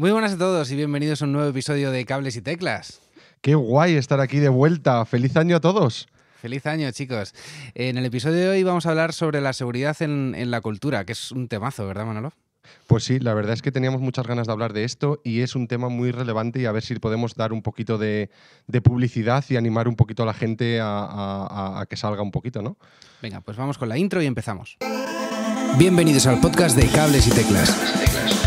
Muy buenas a todos y bienvenidos a un nuevo episodio de Cables y Teclas. Qué guay estar aquí de vuelta. Feliz año a todos. Feliz año, chicos. En el episodio de hoy vamos a hablar sobre la seguridad en, la cultura, que es un temazo, ¿verdad, Manolo? Pues sí, la verdad es que teníamos muchas ganas de hablar de esto y es un tema muy relevante y a ver si podemos dar un poquito de, publicidad y animar un poquito a la gente a, a, que salga un poquito, ¿no? Venga, pues vamos con la intro y empezamos. Bienvenidos al podcast de Cables y Teclas.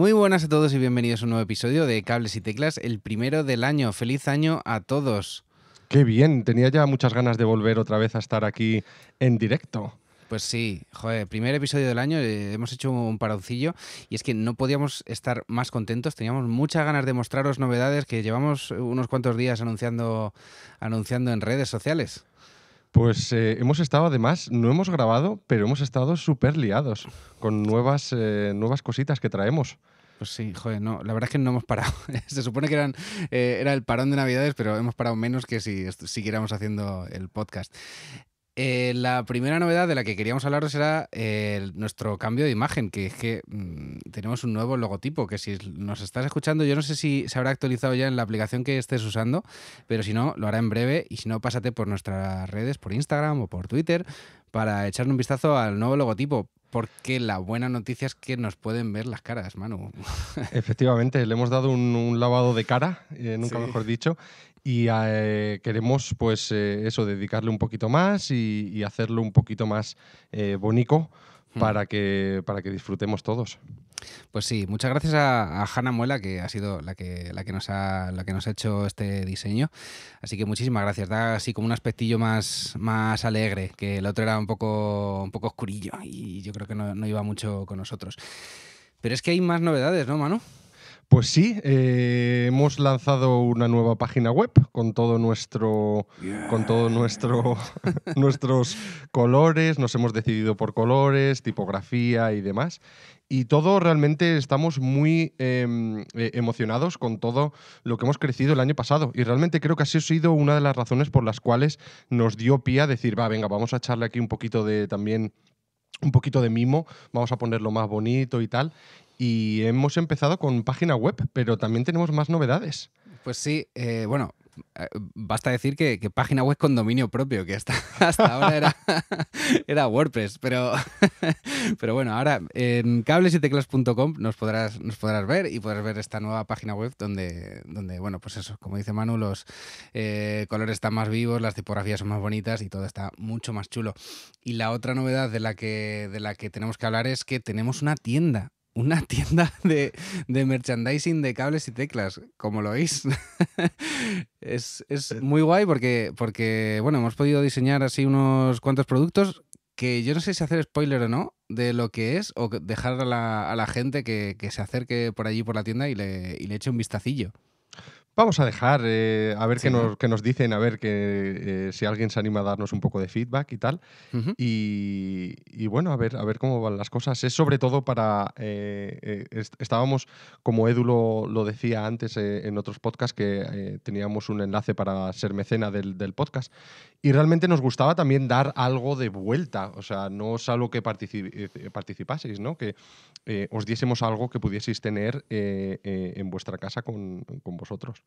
Muy buenas a todos y bienvenidos a un nuevo episodio de Cables y Teclas, el primero del año. Feliz año a todos. Qué bien, tenía ya muchas ganas de volver otra vez a estar aquí en directo. Pues sí, joder, primer episodio del año, eh, hemos hecho un paroncillo y es que no podíamos estar más contentos, teníamos muchas ganas de mostraros novedades que llevamos unos cuantos días anunciando, anunciando en redes sociales. Pues eh, hemos estado, además, no hemos grabado, pero hemos estado súper liados con nuevas, eh, nuevas cositas que traemos. Pues sí, joder, no, la verdad es que no hemos parado. Se supone que eran, eh, era el parón de Navidades, pero hemos parado menos que si siguiéramos haciendo el podcast. Eh, la primera novedad de la que queríamos hablaros era eh, nuestro cambio de imagen, que es que mm, tenemos un nuevo logotipo, que si nos estás escuchando, yo no sé si se habrá actualizado ya en la aplicación que estés usando, pero si no, lo hará en breve y si no, pásate por nuestras redes, por Instagram o por Twitter, para echarle un vistazo al nuevo logotipo. Porque la buena noticia es que nos pueden ver las caras, Manu. Efectivamente, le hemos dado un, lavado de cara, nunca mejor dicho, y eh, queremos, pues, eh, eso, dedicarle un poquito más y, hacerlo un poquito más eh, bonito hmm. para que, para que disfrutemos todos. Pues sí, muchas gracias a, a Hanna Muela, que ha sido la que, la, que nos ha, la que nos ha hecho este diseño. Así que muchísimas gracias. Da así como un aspectillo más, más alegre, que el otro era un poco, un poco oscurillo y yo creo que no, no iba mucho con nosotros. Pero es que hay más novedades, ¿no, Manu? Pues sí, eh, hemos lanzado una nueva página web con todo nuestro, con todo nuestro, nuestros colores. Nos hemos decidido por colores, tipografía y demás. Y todo realmente estamos muy em, eh, emocionados con todo lo que hemos crecido el año pasado. Y realmente creo que ha sido una de las razones por las cuales nos dio pie a decir, va, venga, vamos a echarle aquí un poquito de también un poquito de mimo, vamos a ponerlo más bonito y tal. Y hemos empezado con página web, pero también tenemos más novedades. Pues sí, eh, bueno, eh, basta decir que, página web con dominio propio, que hasta, ahora era, WordPress, pero, pero bueno, ahora en cablesyteclas.com nos podrás, nos podrás ver y podrás ver esta nueva página web donde, donde bueno, pues eso, como dice Manu, los eh, colores están más vivos, las tipografías son más bonitas y todo está mucho más chulo. Y la otra novedad de la que, de la que tenemos que hablar es que tenemos una tienda, una tienda de, merchandising de cables y teclas, como lo oís. es, es, muy guay porque, porque, bueno, hemos podido diseñar así unos cuantos productos que yo no sé si hacer spoiler o no de lo que es o dejar a la, gente que, que, se acerque por allí por la tienda y le, y le eche un vistacillo. Vamos a dejar, eh, a ver qué, nos, dicen, a ver que, eh, si alguien se anima a darnos un poco de feedback y tal. y, bueno, a ver, a ver cómo van las cosas. Es sobre todo para. Eh, estábamos, como Edu lo, decía antes en otros podcasts, que teníamos un enlace para ser mecena del, podcast. Y realmente nos gustaba también dar algo de vuelta. O sea, no solo que particip participaseis, ¿no? Que os diésemos algo que pudieseis tener en vuestra casa con vosotros.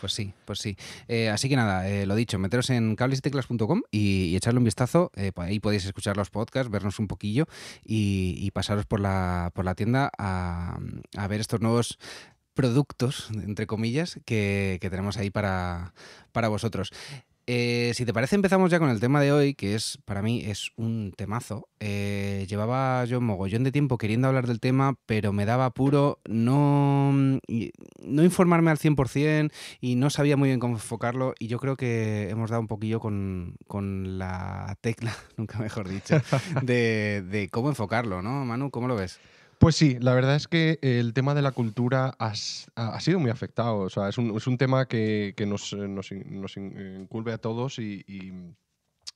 Pues sí, pues sí. Eh, así que nada, eh, lo dicho, meteros en cablesyteclas.com y, echarle un vistazo. Eh, pues ahí podéis escuchar los podcasts, vernos un poquillo y, pasaros por la, tienda a, ver estos nuevos productos, entre comillas, que, tenemos ahí para, para vosotros. Eh, si te parece, empezamos ya con el tema de hoy, que es para mí es un temazo. Eh, llevaba yo un mogollón de tiempo queriendo hablar del tema, pero me daba apuro no, mm, no informarme al 100% y no sabía muy bien cómo enfocarlo. Y yo creo que hemos dado un poquillo con, la tecla, nunca mejor dicho, de, de cómo enfocarlo, ¿no, Manu? ¿Cómo lo ves? Pues sí, la verdad es que el tema de la cultura ha, sido muy afectado. O sea, es un, es un tema que, nos, eh, nos, eh, a todos y, y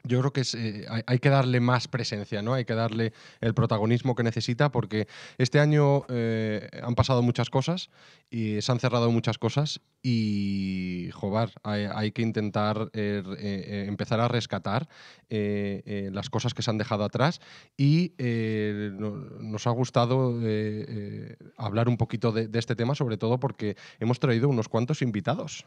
yo creo que eh, hay que darle más presencia, ¿no? Hay que darle el protagonismo que necesita porque este año eh, han pasado muchas cosas y se han cerrado muchas cosas y, joder, hay, que intentar er, eh, empezar a rescatar las cosas que se han dejado atrás y nos ha gustado hablar un poquito de, de este tema, sobre todo porque hemos traído unos cuantos invitados.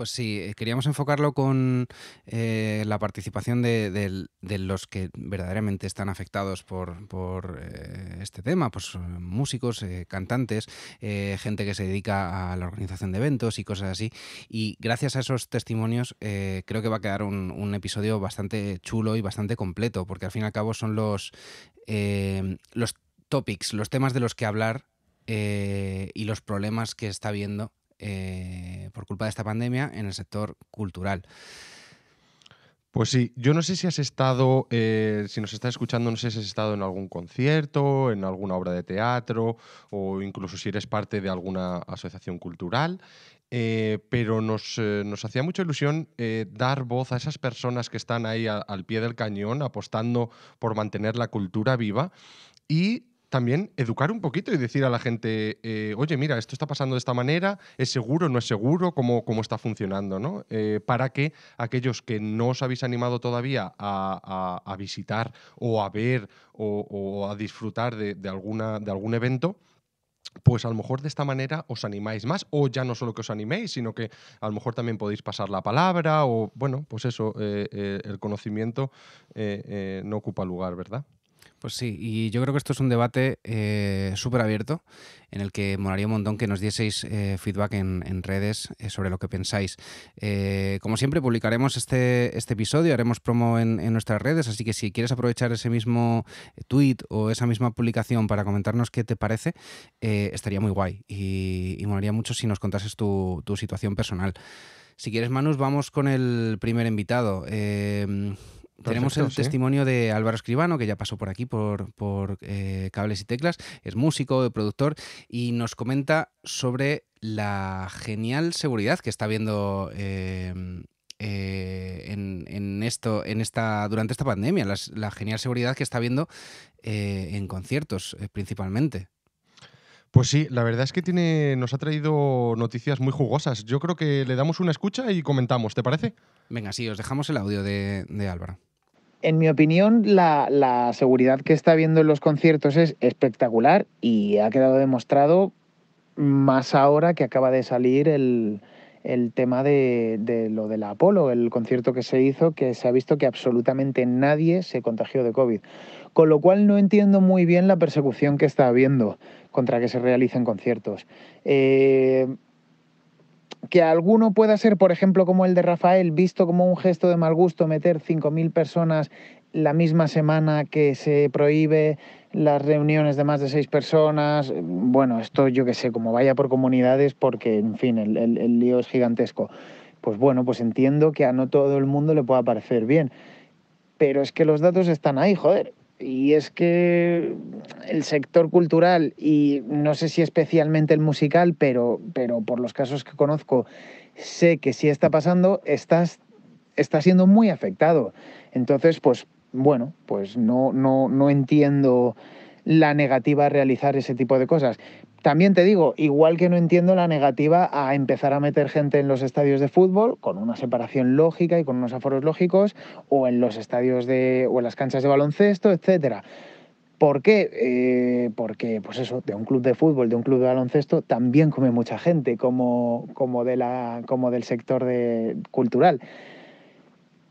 Pues sí, eh, queríamos enfocarlo con eh, la participación de, los que verdaderamente están afectados por, eh, este tema, pues músicos, cantantes, gente que se dedica a la organización de eventos y cosas así. Y gracias a esos testimonios creo que va a quedar un, episodio bastante chulo y bastante completo, porque al fin y al cabo son los, los topics, los temas de los que hablar y los problemas que está viendo eh, por culpa de esta pandemia en el sector cultural. Pues sí, yo no sé si has estado, eh, si nos estás escuchando, no sé si has estado en algún concierto, en alguna obra de teatro o incluso si eres parte de alguna asociación cultural, eh, pero nos, hacía mucha ilusión dar voz a esas personas que están ahí al pie del cañón apostando por mantener la cultura viva y también educar un poquito y decir a la gente, eh, oye, mira, esto está pasando de esta manera, es seguro, no es seguro, cómo, está funcionando, ¿no? Eh, para que aquellos que no os habéis animado todavía a, visitar o a ver o, a disfrutar de, alguna, de algún evento, pues a lo mejor de esta manera os animáis más o ya no solo que os animéis, sino que a lo mejor también podéis pasar la palabra o, bueno, pues eso, eh, el conocimiento no ocupa lugar, ¿verdad? Pues sí, y yo creo que esto es un debate eh, súper abierto en el que molaría un montón que nos dieseis eh, feedback en, redes eh, sobre lo que pensáis. como siempre, publicaremos este, este episodio, haremos promo en, nuestras redes, así que si quieres aprovechar ese mismo tweet o esa misma publicación para comentarnos qué te parece, estaría muy guay y, molaría mucho si nos contases tu, tu situación personal. Si quieres, Manus, vamos con el primer invitado. Em, tenemos el testimonio de Álvaro Escribano, que ya pasó por aquí por, eh, cables y teclas, es músico, productor, y nos comenta sobre la genial seguridad que está viendo eh, eh, en, esto, en esta, durante esta pandemia, la genial seguridad que está viendo en conciertos principalmente. Pues sí, la verdad es que tiene, nos ha traído noticias muy jugosas. Yo creo que le damos una escucha y comentamos, ¿te parece? Venga, sí, os dejamos el audio de Álvaro en mi opinión, la, seguridad que está viendo en los conciertos es espectacular y ha quedado demostrado más ahora que acaba de salir el, tema de, lo de la Apolo, el concierto que se hizo, que se ha visto que absolutamente nadie se contagió de COVID. Con lo cual no entiendo muy bien la persecución que está habiendo contra que se realicen conciertos. Eh, que alguno pueda ser, por ejemplo, como el de Rafael, visto como un gesto de mal gusto meter 5.000 personas la misma semana que se prohíbe las reuniones de más de seis personas. Mm, bueno, esto yo que sé, como vaya por comunidades, porque, en fin, el, el lío es gigantesco. Pues bueno, pues entiendo que a no todo el mundo le pueda parecer bien. Pero es que los datos están ahí, joder y es que el sector cultural y no sé si especialmente el musical, pero, pero por los casos que conozco, sé que si está pasando, estás, está siendo muy afectado. Entonces, pues bueno, pues no, no, no entiendo la negativa a realizar ese tipo de cosas. También te digo, igual que no entiendo la negativa a empezar a meter gente en los estadios de fútbol con una separación lógica y con unos aforos lógicos o en los estadios de o en las canchas de baloncesto, etcétera. ¿Por qué? Eh, porque, pues eso, de un club de fútbol, de un club de baloncesto, también come mucha gente, como, como, de la, como del sector de, cultural.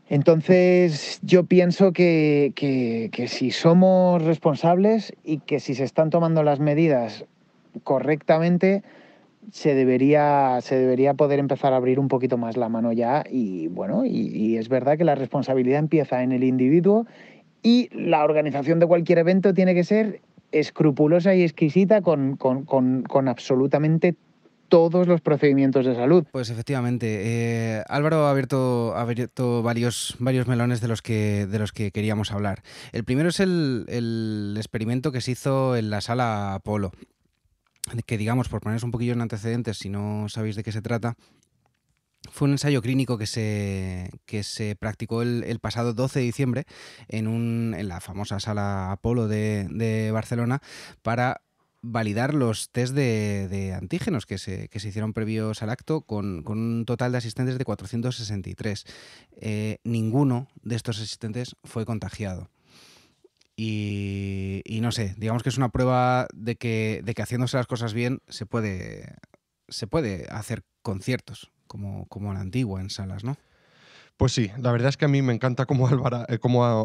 Entonces, yo pienso que, que si somos responsables y que si se están tomando las medidas correctamente, se debería, se debería poder empezar a abrir un poquito más la mano ya. Y bueno, y, es verdad que la responsabilidad empieza en el individuo y la organización de cualquier evento tiene que ser escrupulosa y exquisita con, absolutamente todos los procedimientos de salud. Pues efectivamente, eh, Álvaro ha abierto, abierto varios, varios melones de los, que, de los que queríamos hablar. El primero es el, el experimento que se hizo en la sala Apolo que digamos, por poneros un poquillo en antecedentes, si no sabéis de qué se trata, fue un ensayo clínico que se, que se practicó el, pasado 12 de diciembre en, la famosa sala Apolo de, Barcelona para validar los test de, antígenos que se, hicieron previos al acto con, un total de asistentes de 463. Eh, ninguno de estos asistentes fue contagiado. Y, no sé, digamos que es una prueba de que, de que haciéndose las cosas bien se puede, se puede hacer conciertos como, como la antigua en salas, ¿no? Pues sí, la verdad es que a mí me encanta cómo, eh,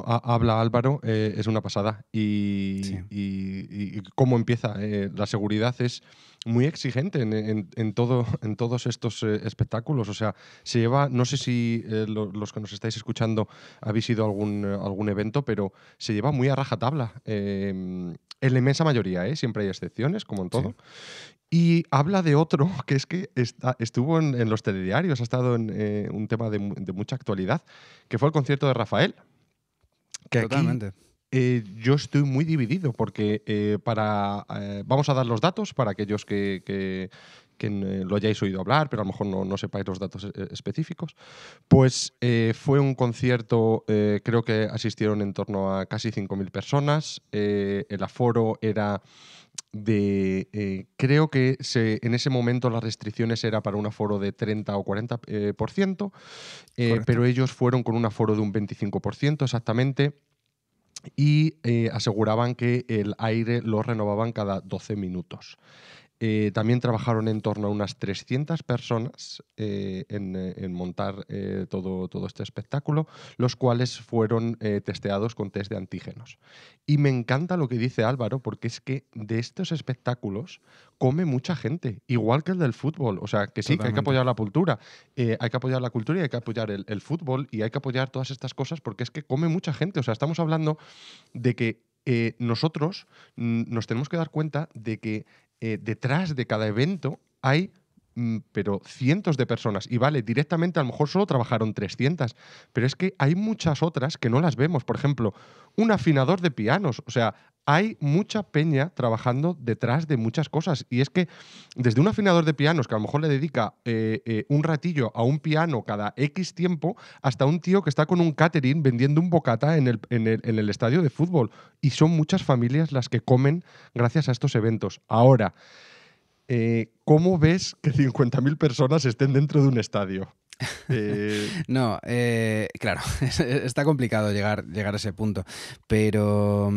habla Álvaro, eh, es una pasada. Y, cómo empieza. Eh, la seguridad es muy exigente en, todo, en todos estos espectáculos. O sea, se lleva, no sé si los que nos estáis escuchando habéis ido a algún, algún evento, pero se lleva muy a rajatabla. en la inmensa mayoría, siempre hay excepciones, como en todo. Y habla de otro, que es que estuvo en, los telediarios, ha estado en eh, un tema de, mucha actualidad, que fue el concierto de Rafael. Que Totalmente. Eh, yo estoy muy dividido porque eh, para vamos a dar los datos para aquellos que, lo hayáis oído hablar, pero a lo mejor no, no sepáis los datos específicos. Pues fue un concierto, creo que asistieron en torno a casi 5.000 personas, el aforo era eh, creo que en ese momento las restricciones era para un aforo de 30 o 40%, eh, eh, pero ellos fueron con un aforo de un 25% exactamente y aseguraban que el aire lo renovaban cada 12 minutos. Eh, también trabajaron en torno a unas 300 personas eh, eh, en, montar todo, todo, este espectáculo, los cuales fueron testeados con test de antígenos. Y me encanta lo que dice Álvaro, porque es que de estos espectáculos come mucha gente, igual que el del fútbol. O sea, que sí, hay que apoyar la cultura, hay que apoyar la cultura y hay que apoyar el, fútbol y hay que apoyar todas estas cosas porque es que come mucha gente. O sea, estamos hablando de que nosotros nos tenemos que dar cuenta de que eh, detrás de cada evento hay Mm, pero cientos de personas. Y vale, directamente a lo mejor solo trabajaron 300, pero es que hay muchas otras que no las vemos. Por ejemplo, un afinador de pianos. O sea, hay mucha peña trabajando detrás de muchas cosas. Y es que desde un afinador de pianos que a lo mejor le dedica eh, eh, un ratillo a un piano cada X tiempo, hasta un tío que está con un catering vendiendo un bocata en el, en el, en el estadio de fútbol. Y son muchas familias las que comen gracias a estos eventos. Ahora, eh, ¿Cómo ves que 50.000 personas estén dentro de un estadio? Eh, no, eh, claro, está complicado llegar, llegar a ese punto, pero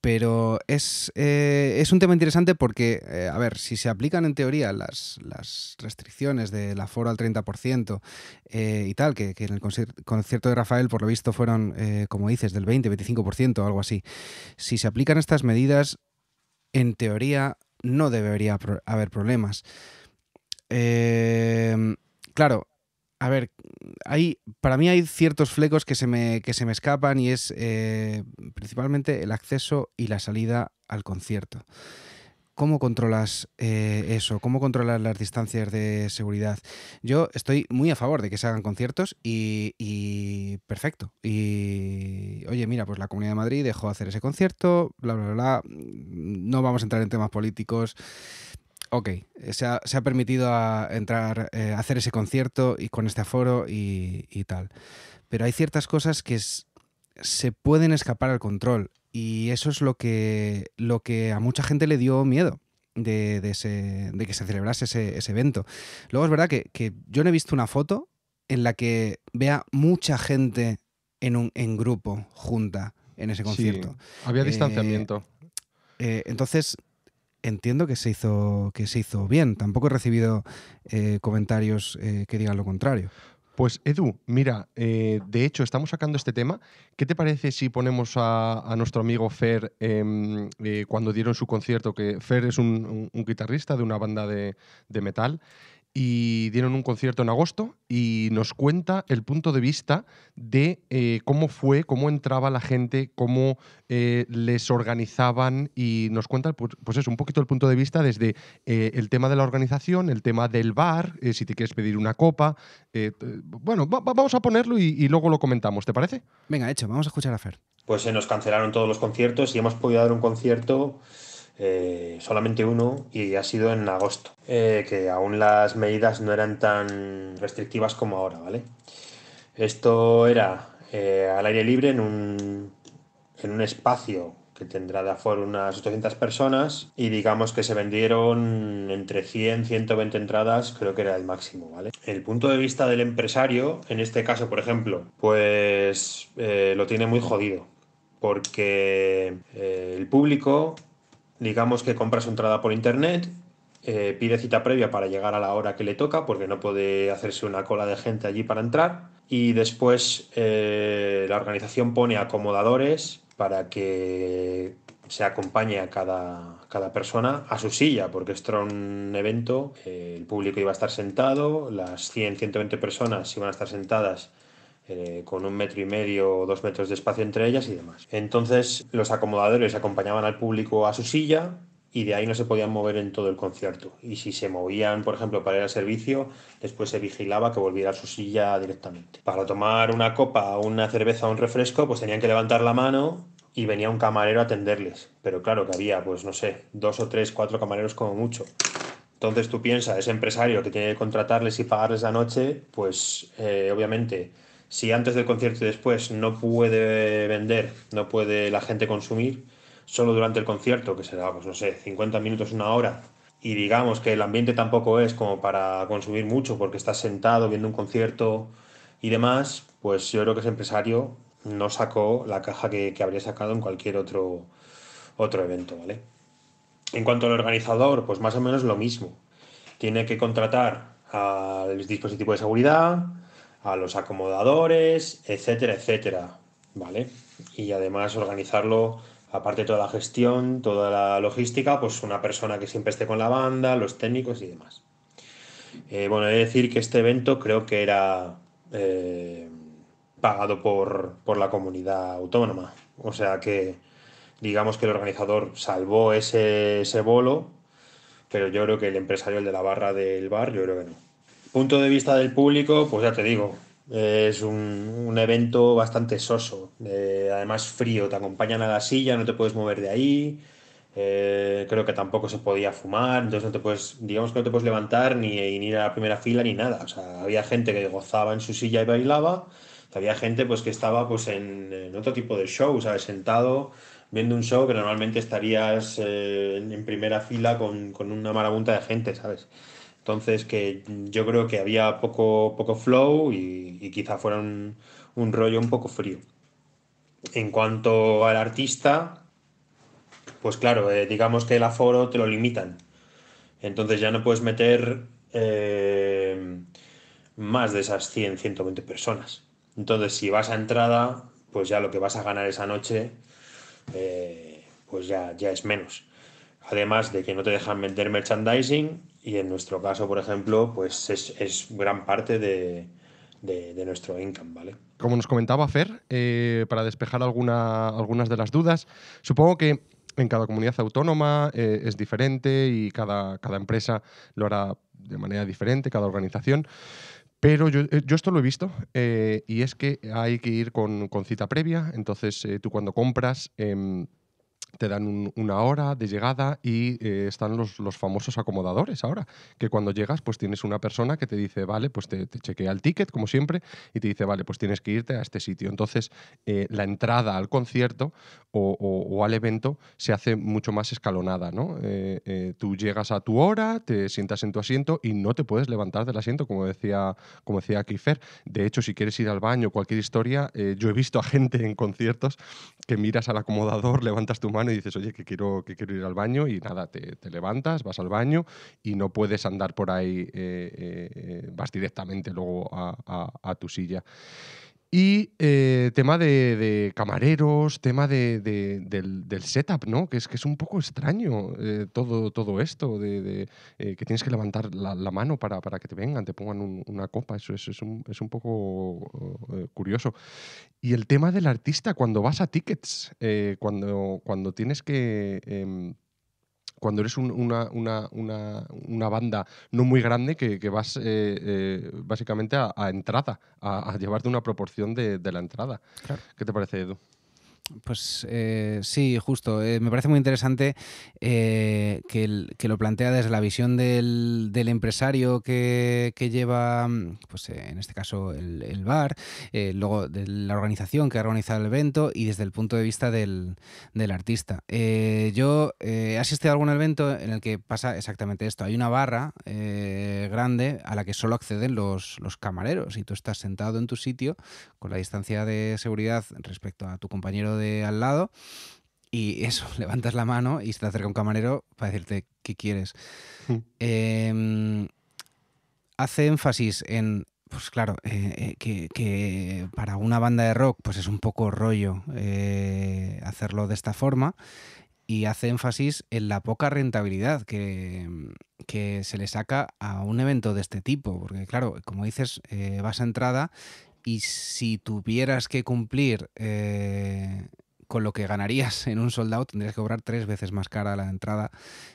pero es, es, un tema interesante porque, a ver, si se aplican en teoría las, las restricciones del aforo al 30% y tal, que, que, en el concierto de Rafael por lo visto fueron, como dices, del 20-25% o algo así, si se aplican estas medidas, en teoría no debería haber problemas. Em, claro, a ver, hay, para mí hay ciertos flecos que se me, escapan y es eh, principalmente el acceso y la salida al concierto. ¿Cómo controlas eh, eso? ¿Cómo controlas las distancias de seguridad? Yo estoy muy a favor de que se hagan conciertos y, perfecto. Y oye, mira, pues la Comunidad de Madrid dejó hacer ese concierto, bla, bla, bla. Mm, no vamos a entrar en temas políticos. Ok, se ha, permitido entrar, eh, hacer ese concierto y con este aforo y, tal. Pero hay ciertas cosas que se pueden escapar al control y eso es lo que, lo que a mucha gente le dio miedo. De, de, que se celebrase ese, ese, evento. Luego es verdad que, que yo no he visto una foto en la que vea mucha gente en, un, en grupo junta en ese concierto. había eh, distanciamiento. Eh, entonces, entiendo que se hizo, que se hizo bien. Tampoco he recibido eh, comentarios que digan lo contrario. Pues Edu, mira, eh, de hecho estamos sacando este tema. ¿Qué te parece si ponemos a, nuestro amigo Fer em, eh, cuando dieron su concierto? Que Fer es un, guitarrista de una banda de metal y dieron un concierto en agosto y nos cuenta el punto de vista de eh, cómo fue, cómo entraba la gente, cómo eh, les organizaban y nos cuenta pues, es pues un poquito el punto de vista desde eh, el tema de la organización, el tema del bar, si te quieres pedir una copa. bueno, vamos a ponerlo y, y, luego lo comentamos, ¿te parece? Venga, hecho, vamos a escuchar a Fer. Pues se nos cancelaron todos los conciertos y hemos podido dar un concierto eh, solamente uno y ha sido en agosto, eh, que aún las medidas no eran tan restrictivas como ahora, ¿vale? Esto era eh, al aire libre en un, en un espacio que tendrá de aforo unas 800 personas y digamos que se vendieron entre 100, 120 entradas, creo que era el máximo, ¿vale? El punto de vista del empresario, en este caso, por ejemplo, pues lo tiene muy jodido porque el público digamos que compra su entrada por internet, eh, pide cita previa para llegar a la hora que le toca, porque no puede hacerse una cola de gente allí para entrar. Y después eh, la organización pone acomodadores para que se acompañe a cada, persona a su silla, porque esto era un evento, eh, el público iba a estar sentado, las 100, 120 personas iban a estar sentadas eh, con un metro y medio o dos metros de espacio entre ellas y demás. Entonces los acomodadores acompañaban al público a su silla y de ahí no se podían mover en todo el concierto. Y si se movían, por ejemplo, para ir al servicio, después se vigilaba que volviera a su silla directamente. Para tomar una copa, una cerveza o un refresco, pues tenían que levantar la mano y venía un camarero a atenderles. Pero claro que había, pues no sé, dos o tres, cuatro camareros como mucho. Entonces tú piensas, ese empresario que tiene que contratarles y pagarles la noche, pues eh, obviamente si antes del concierto y después no puede vender, no puede la gente consumir, solo durante el concierto, que será, pues no sé, 50 minutos, una hora, y digamos que el ambiente tampoco es como para consumir mucho porque estás sentado viendo un concierto y demás, pues yo creo que ese empresario no sacó la caja que, habría sacado en cualquier otro, otro evento, ¿vale? En cuanto al organizador, pues más o menos lo mismo. Tiene que contratar al dispositivo de seguridad, a los acomodadores, etcétera, etcétera. ¿Vale? Y además organizarlo, aparte de toda la gestión, toda la logística, pues una persona que siempre esté con la banda, los técnicos y demás. Eh, bueno, he de decir que este evento creo que era eh, pagado por, la comunidad autónoma. O sea que digamos que el organizador salvó ese, ese bolo, pero yo creo que el empresario, el de la barra del bar, yo creo que no punto de vista del público, pues ya te digo, es un, evento bastante soso, eh, además frío, te acompañan a la silla, no te puedes mover de ahí, eh, creo que tampoco se podía fumar, entonces no te puedes, digamos que no te puedes levantar ni, ir a la primera fila ni nada, o sea, había gente que gozaba en su silla y bailaba, había gente pues que estaba pues en, otro tipo de show, ¿sabes? Sentado viendo un show que normalmente estarías eh, en primera fila con, con una marabunta de gente, ¿sabes? Entonces, que yo creo que había poco, poco flow y, quizá fuera un, rollo un poco frío. En cuanto al artista, pues claro, eh, digamos que el aforo te lo limitan. Entonces ya no puedes meter eh, más de esas 100, 120 personas. Entonces, si vas a entrada, pues ya lo que vas a ganar esa noche, eh, pues ya, ya es menos además de que no te dejan vender merchandising y en nuestro caso, por ejemplo, pues es, gran parte de, nuestro income, ¿vale? Como nos comentaba Fer, eh, para despejar alguna, algunas de las dudas, supongo que en cada comunidad autónoma eh, es diferente y cada, empresa lo hará de manera diferente, cada organización. Pero yo, eh, esto lo he visto y es que hay que ir con, cita previa. Entonces, tú cuando compras, em, te dan una hora de llegada y eh, están los, famosos acomodadores ahora, que cuando llegas pues tienes una persona que te dice, vale, pues te, chequea el ticket como siempre y te dice, vale, pues tienes que irte a este sitio. Entonces eh, la entrada al concierto o, al evento se hace mucho más escalonada, ¿no? Eh, tú llegas a tu hora, te sientas en tu asiento y no te puedes levantar del asiento, como decía, como decía Kiefer. De hecho, si quieres ir al baño o cualquier historia, yo he visto a gente en conciertos que miras al acomodador, levantas tu mano y dices, oye, que quiero, que quiero ir al baño y nada, te, levantas, vas al baño y no puedes andar por ahí, eh, eh, eh, vas directamente luego a tu silla. Y eh, tema de, camareros, tema de, del, setup, ¿no? Que es que es un poco extraño eh, todo, todo esto, de, eh, que tienes que levantar la, mano para, para, que te vengan, te pongan una copa, eso, es, un, es, un, poco curioso. Y el tema del artista, cuando vas a tickets, cuando, cuando tienes que em, cuando eres una, una, banda no muy grande que, vas eh, eh, básicamente a, entrada, a, llevarte una proporción de, la entrada. ¿Qué te parece, Edu? Pues eh, sí, justo. Eh, me parece muy interesante eh, que, lo plantea desde la visión del, empresario que, lleva, mm, pues en este caso, el, bar, luego de la organización que ha organizado el evento y desde el punto de vista del, artista. yo he asistido a algún evento en el que pasa exactamente esto. Hay una barra grande a la que solo acceden los camareros y tú estás sentado en tu sitio con la distancia de seguridad respecto a tu compañero de al lado y eso, levantas la mano y se te acerca un camarero para decirte qué quieres. Hmm. Em, hace énfasis en, pues claro, eh, eh, que, para una banda de rock pues es un poco rollo eh, hacerlo de esta forma y hace énfasis en la poca rentabilidad que, se le saca a un evento de este tipo, porque claro, como dices, vas a entrada y si tuvieras que cumplir eh, con lo que ganarías en un soldado, tendrías que cobrar tres veces más cara la entrada.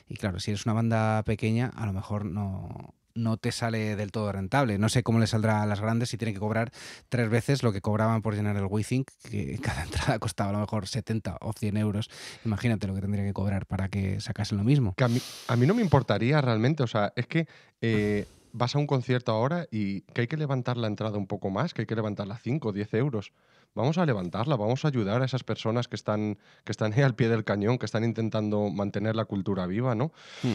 Y claro, si eres una banda pequeña, a lo mejor no, no te sale del todo rentable. No sé cómo le saldrá a las grandes si tienen que cobrar tres veces lo que cobraban por llenar el WeThink, que cada entrada costaba a lo mejor 70 o 100 euros. Imagínate lo que tendría que cobrar para que sacasen lo mismo. a, mí, no me importaría realmente, o sea, es que... Eh, vas a un concierto ahora y que hay que levantar la entrada un poco más, que hay que levantarla 5 o 10 euros. Vamos a levantarla, vamos a ayudar a esas personas que están, que están ahí al pie del cañón, que están intentando mantener la cultura viva, ¿no? Hmm.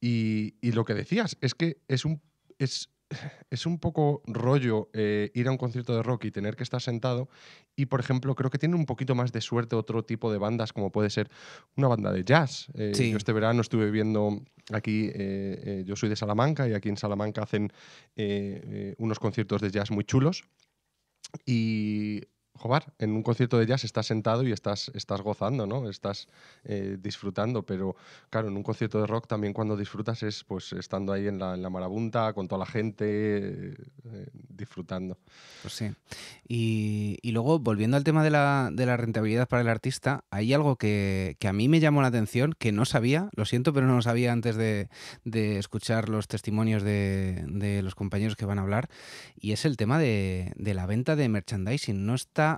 Y, y, lo que decías es que es un, es, es un poco rollo eh, ir a un concierto de rock y tener que estar sentado. Y, por ejemplo, creo que tiene un poquito más de suerte otro tipo de bandas, como puede ser una banda de jazz. Eh, yo este verano estuve viendo aquí, eh, yo soy de Salamanca y aquí en Salamanca hacen unos conciertos de jazz muy chulos. Y Jobar, en un concierto de jazz estás sentado y estás, estás gozando, ¿no? Estás eh, disfrutando, pero claro, en un concierto de rock también cuando disfrutas es pues estando ahí en la, marabunta, con toda la gente, eh, disfrutando. Pues sí. Y, luego, volviendo al tema de la, rentabilidad para el artista, hay algo que, a mí me llamó la atención, que no sabía, lo siento, pero no lo sabía antes de, escuchar los testimonios de, los compañeros que van a hablar, y es el tema de, de la venta de merchandising. No está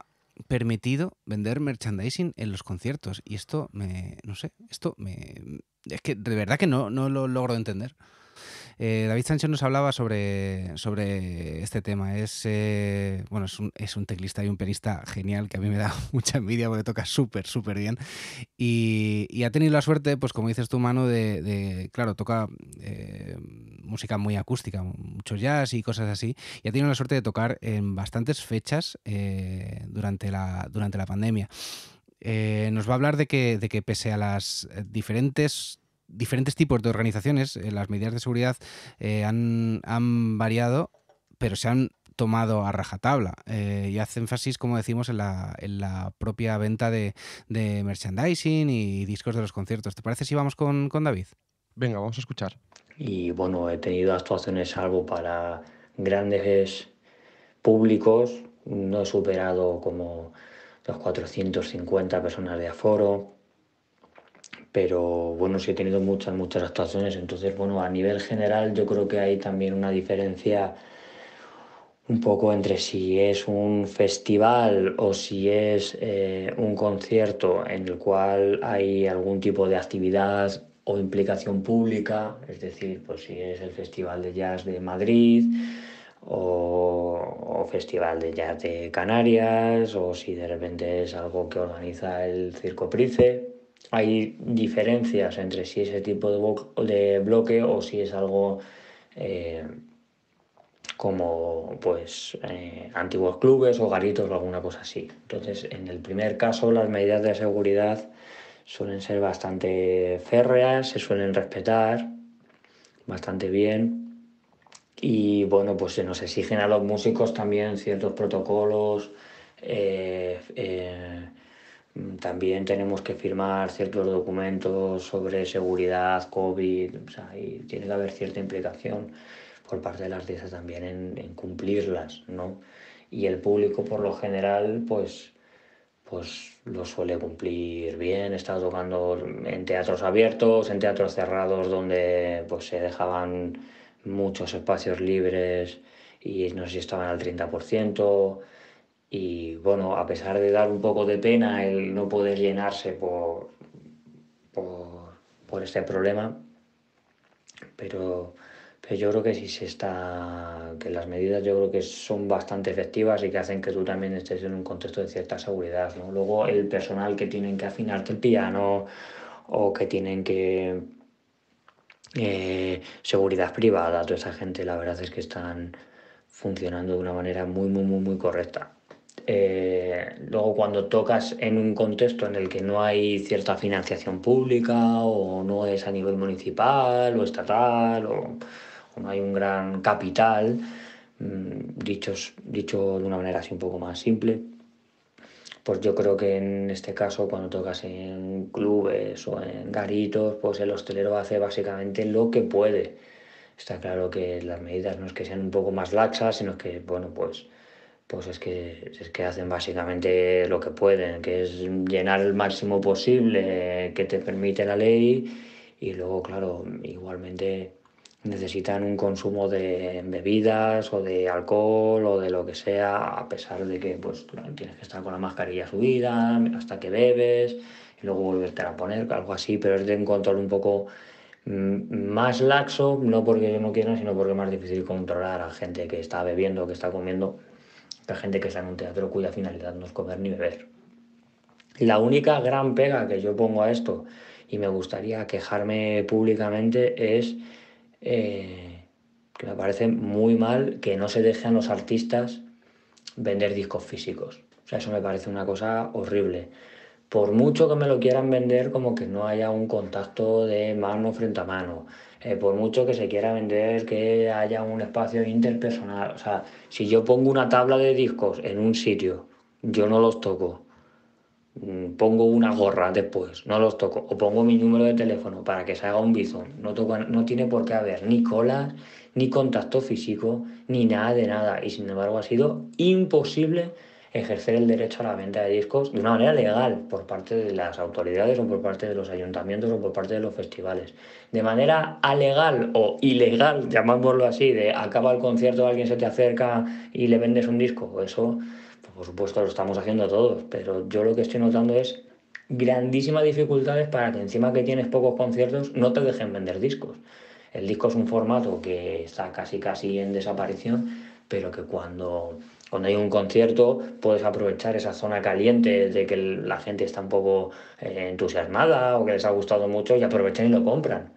permitido vender merchandising en los conciertos. Y esto me. No sé, esto me. Es que de verdad que no, no lo logro entender. Eh, David Sánchez nos hablaba sobre, sobre este tema. Es, eh, bueno, es un, teclista y un pianista genial que a mí me da mucha envidia porque toca súper, súper bien. Y, ha tenido la suerte, pues como dices tu mano, de, de claro, toca eh, música muy acústica, mucho jazz y cosas así, y ha tenido la suerte de tocar en bastantes fechas eh, durante, la, durante la pandemia. Eh, nos va a hablar de que, de que pese a las diferentes diferentes tipos de organizaciones, eh, las medidas de seguridad han, variado, pero se han tomado a rajatabla y hace énfasis, como decimos, en la, propia venta de, merchandising y discos de los conciertos. ¿Te parece si vamos con, con David? Venga, vamos a escuchar. Y bueno, he tenido actuaciones algo para grandes públicos, no he superado como los 450 personas de aforo, pero bueno, sí he tenido muchas, muchas actuaciones, entonces bueno, a nivel general yo creo que hay también una diferencia un poco entre si es un festival o si es eh, un concierto en el cual hay algún tipo de actividad o implicación pública, es decir, pues si es el Festival de Jazz de Madrid o, Festival de Jazz de Canarias o si de repente es algo que organiza el Circo Price. Hay diferencias entre si ese tipo de, bloque o si es algo eh, como pues eh, antiguos clubes o garitos o alguna cosa así. Entonces, en el primer caso, las medidas de seguridad suelen ser bastante férreas, se suelen respetar bastante bien. Y bueno, pues se nos exigen a los músicos también ciertos protocolos. Eh, eh, también tenemos que firmar ciertos documentos sobre seguridad, COVID, o sea, y tiene que haber cierta implicación por parte de las artista también en, en cumplirlas, ¿no? Y el público por lo general, pues pues lo suele cumplir bien. Estaba tocando en teatros abiertos, en teatros cerrados donde pues, se dejaban muchos espacios libres y no sé si estaban al 30%. Y bueno, a pesar de dar un poco de pena el no poder llenarse por, por, por este problema, pero pero yo creo que sí se está, que las medidas yo creo que son bastante efectivas y que hacen que tú también estés en un contexto de cierta seguridad. ¿no? Luego el personal que tienen que afinarte el piano o que tienen que eh, seguridad privada, toda esa gente, la verdad es que están funcionando de una manera muy, muy, muy, muy correcta. Eh, luego cuando tocas en un contexto en el que no hay cierta financiación pública o no es a nivel municipal o estatal o hay un gran capital, mm, dicho de una manera así un poco más simple. Pues yo creo que en este caso, cuando tocas en clubes o en garitos, pues el hostelero hace básicamente lo que puede. Está claro que las medidas no es que sean un poco más laxas, sino que, bueno, pues, pues es, que, es que hacen básicamente lo que pueden, que es llenar el máximo posible que te permite la ley y luego, claro, igualmente necesitan un consumo de bebidas o de alcohol o de lo que sea, a pesar de que pues, tienes que estar con la mascarilla subida hasta que bebes y luego volverte a poner, algo así, pero es de un control un poco mm, más laxo, no porque yo no quiera, sino porque es más difícil controlar a gente que está bebiendo, que está comiendo, que a gente que está en un teatro cuya finalidad no es comer ni beber. La única gran pega que yo pongo a esto y me gustaría quejarme públicamente es eh, que me parece muy mal que no se dejen los artistas vender discos físicos. O sea, eso me parece una cosa horrible. Por mucho que me lo quieran vender, como que no haya un contacto de mano frente a mano. Eh, por mucho que se quiera vender, que haya un espacio interpersonal. O sea, si yo pongo una tabla de discos en un sitio, yo no los toco Mm, pongo una gorra después, no los toco, o pongo mi número de teléfono para que salga un bizón, no, no tiene por qué haber ni colas, ni contacto físico, ni nada de nada, y sin embargo ha sido imposible ejercer el derecho a la venta de discos de una manera legal por parte de las autoridades o por parte de los ayuntamientos o por parte de los festivales. De manera alegal o ilegal, llamámoslo así, de acaba el concierto, alguien se te acerca y le vendes un disco, eso por supuesto lo estamos haciendo todos, pero yo lo que estoy notando es grandísimas dificultades para que encima que tienes pocos conciertos no te dejen vender discos. El disco es un formato que está casi casi en desaparición, pero que cuando, cuando hay un concierto puedes aprovechar esa zona caliente de que la gente está un poco eh, entusiasmada o que les ha gustado mucho y aprovechan y lo compran.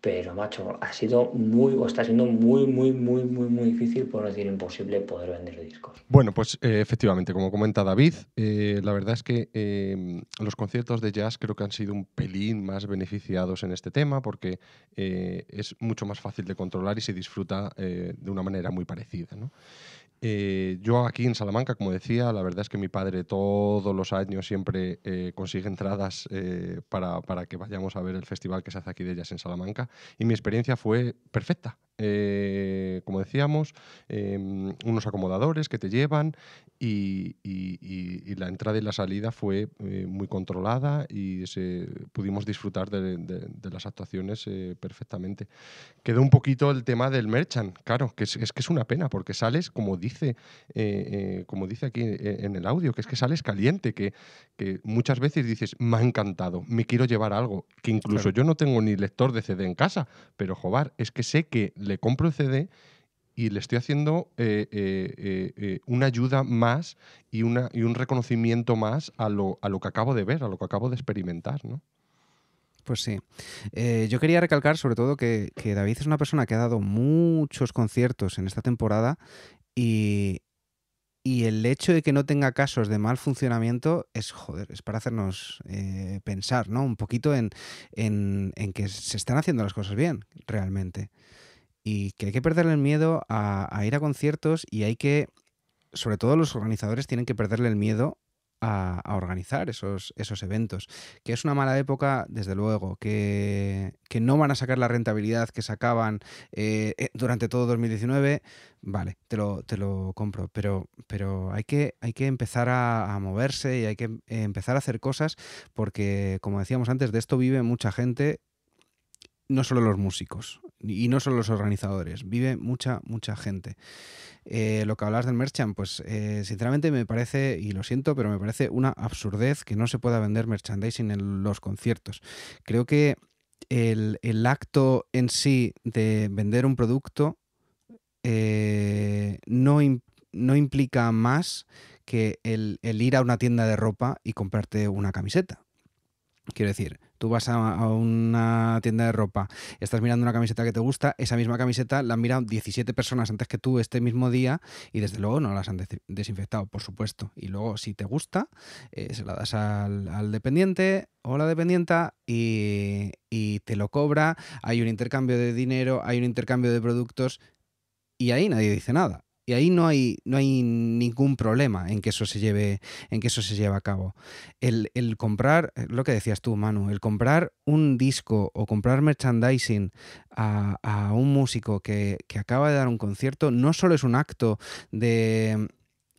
Pero, macho, ha sido muy, o está siendo muy, muy, muy, muy, muy difícil, por no decir imposible, poder vender discos. Bueno, pues eh, efectivamente, como comenta David, eh, la verdad es que eh, los conciertos de jazz creo que han sido un pelín más beneficiados en este tema porque es mucho más fácil de controlar y se disfruta de una manera muy parecida. ¿no? Eh, yo aquí en Salamanca, como decía, la verdad es que mi padre todos los años siempre eh, consigue entradas eh, para, para, que vayamos a ver el festival que se hace aquí de ellas en Salamanca y mi experiencia fue perfecta. como decíamos, em, unos acomodadores que te llevan y, la entrada y la salida fue eh, muy controlada y se, pudimos disfrutar de, las actuaciones eh, perfectamente. Quedó un poquito el tema del merchant, claro, que es, que es una pena porque sales, como dice, eh, como dice aquí en el audio, que es que sales caliente, que, que, muchas veces dices, me ha encantado, me quiero llevar algo, que incluso yo no tengo ni lector de CD en casa, pero jobar es que sé que le compro el CD y le estoy haciendo eh, eh, eh, una ayuda más y, un reconocimiento más a lo, que acabo de ver, a lo que acabo de experimentar, ¿no? Pues sí. yo quería recalcar sobre todo que, David es una persona que ha dado muchos conciertos en esta temporada y, el hecho de que no tenga casos de mal funcionamiento es, joder, es para hacernos pensar un poquito en, en que se están haciendo las cosas bien realmente y que hay que perderle el miedo a, ir a conciertos y hay que, sobre todo los organizadores tienen que perderle el miedo a, organizar esos, esos, eventos, que es una mala época, desde luego, que, no van a sacar la rentabilidad que sacaban eh, eh, durante todo 2019, vale, te lo, te lo compro, pero, pero hay, que, hay que empezar a, moverse y hay que empezar a hacer cosas porque, como decíamos antes, de esto vive mucha gente no solo los músicos y no solo los organizadores, vive mucha, mucha gente. Eh, lo que hablas del merchant, pues eh, sinceramente me parece, y lo siento, pero me parece una absurdez que no se pueda vender merchandising en los conciertos. Creo que el, acto en sí de vender un producto eh, no, implica más que el, el ir a una tienda de ropa y comprarte una camiseta. Quiero decir, Tú vas a, una tienda de ropa, estás mirando una camiseta que te gusta, esa misma camiseta la han mirado 17 personas antes que tú este mismo día y desde luego no las han desinfectado, por supuesto. Y luego, si te gusta, eh, se la das al, dependiente o la dependienta y te lo cobra, hay un intercambio de dinero, hay un intercambio de productos y ahí nadie dice nada. Y ahí no hay, no hay ningún problema en que eso se lleve, en que eso se a cabo. El, comprar, eh, lo que decías tú, Manu, el comprar un disco o comprar merchandising a, un músico que, acaba de dar un concierto, no solo es un acto de,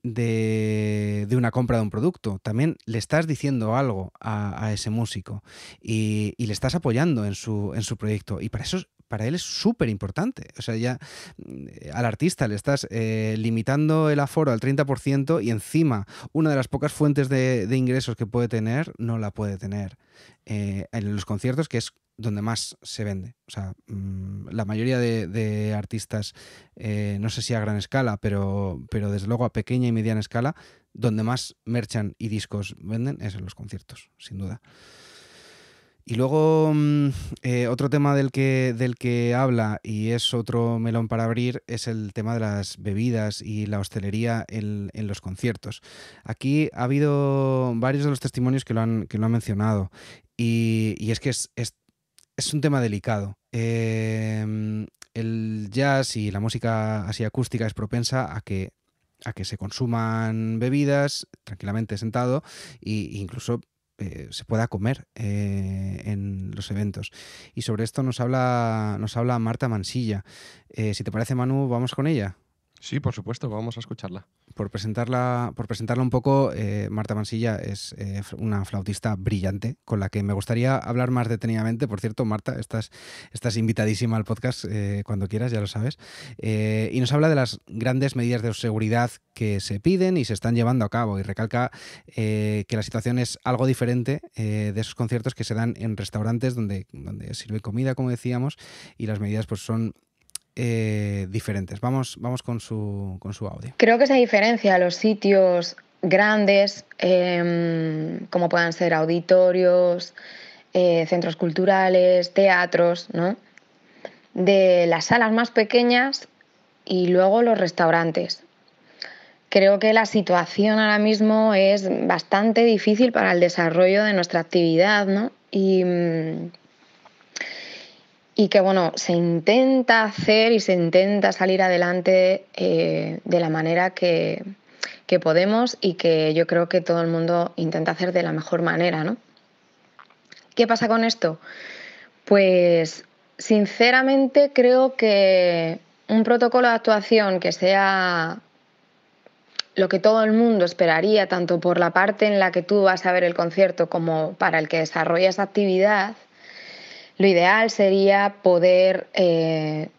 de, de, una compra de un producto. También le estás diciendo algo a, ese músico y, y, le estás apoyando en su, en su proyecto. Y para eso, para él es súper importante. O sea, ya mm, al artista le estás eh, limitando el aforo al 30% y encima una de las pocas fuentes de, ingresos que puede tener no la puede tener eh, en los conciertos, que es donde más se vende. O sea, mm, la mayoría de, artistas, eh, no sé si a gran escala, pero, pero desde luego a pequeña y mediana escala, donde más merchan y discos venden es en los conciertos, sin duda. Y luego mm, eh, otro tema del que, del que habla, y es otro melón para abrir, es el tema de las bebidas y la hostelería en, los conciertos. Aquí ha habido varios de los testimonios que lo han, mencionado, y, es que es, un tema delicado. Em, el jazz y la música así acústica es propensa a que a que se consuman bebidas tranquilamente sentado e incluso eh, se pueda comer eh, en los eventos. Y sobre esto nos habla, nos habla Marta Mansilla. Eh, si te parece, Manu, vamos con ella. Sí, por supuesto, vamos a escucharla por presentarla, por presentarla un poco, eh, Marta Mansilla es eh, una flautista brillante con la que me gustaría hablar más detenidamente. Por cierto, Marta, estás, estás invitadísima al podcast eh, cuando quieras, ya lo sabes. y nos habla de las grandes medidas de seguridad que se piden y se están llevando a cabo y recalca que la situación es algo diferente de esos conciertos que se dan en restaurantes donde, donde sirve comida, como decíamos, y las medidas pues, son eh, diferentes. Vamos, vamos con, su, con su audio. Creo que se diferencia los sitios grandes, em, como puedan ser auditorios, eh, centros culturales, teatros, de las salas más pequeñas y luego los restaurantes. Creo que la situación ahora mismo es bastante difícil para el desarrollo de nuestra actividad, ¿no? Y mm, y que bueno, se intenta hacer y se intenta salir adelante eh, de la manera que, que, podemos y que yo creo que todo el mundo intenta hacer de la mejor manera, ¿no? ¿Qué pasa con esto? Pues sinceramente creo que un protocolo de actuación que sea lo que todo el mundo esperaría, tanto por la parte en la que tú vas a ver el concierto como para el que desarrollas esa actividad, lo ideal sería poder eh,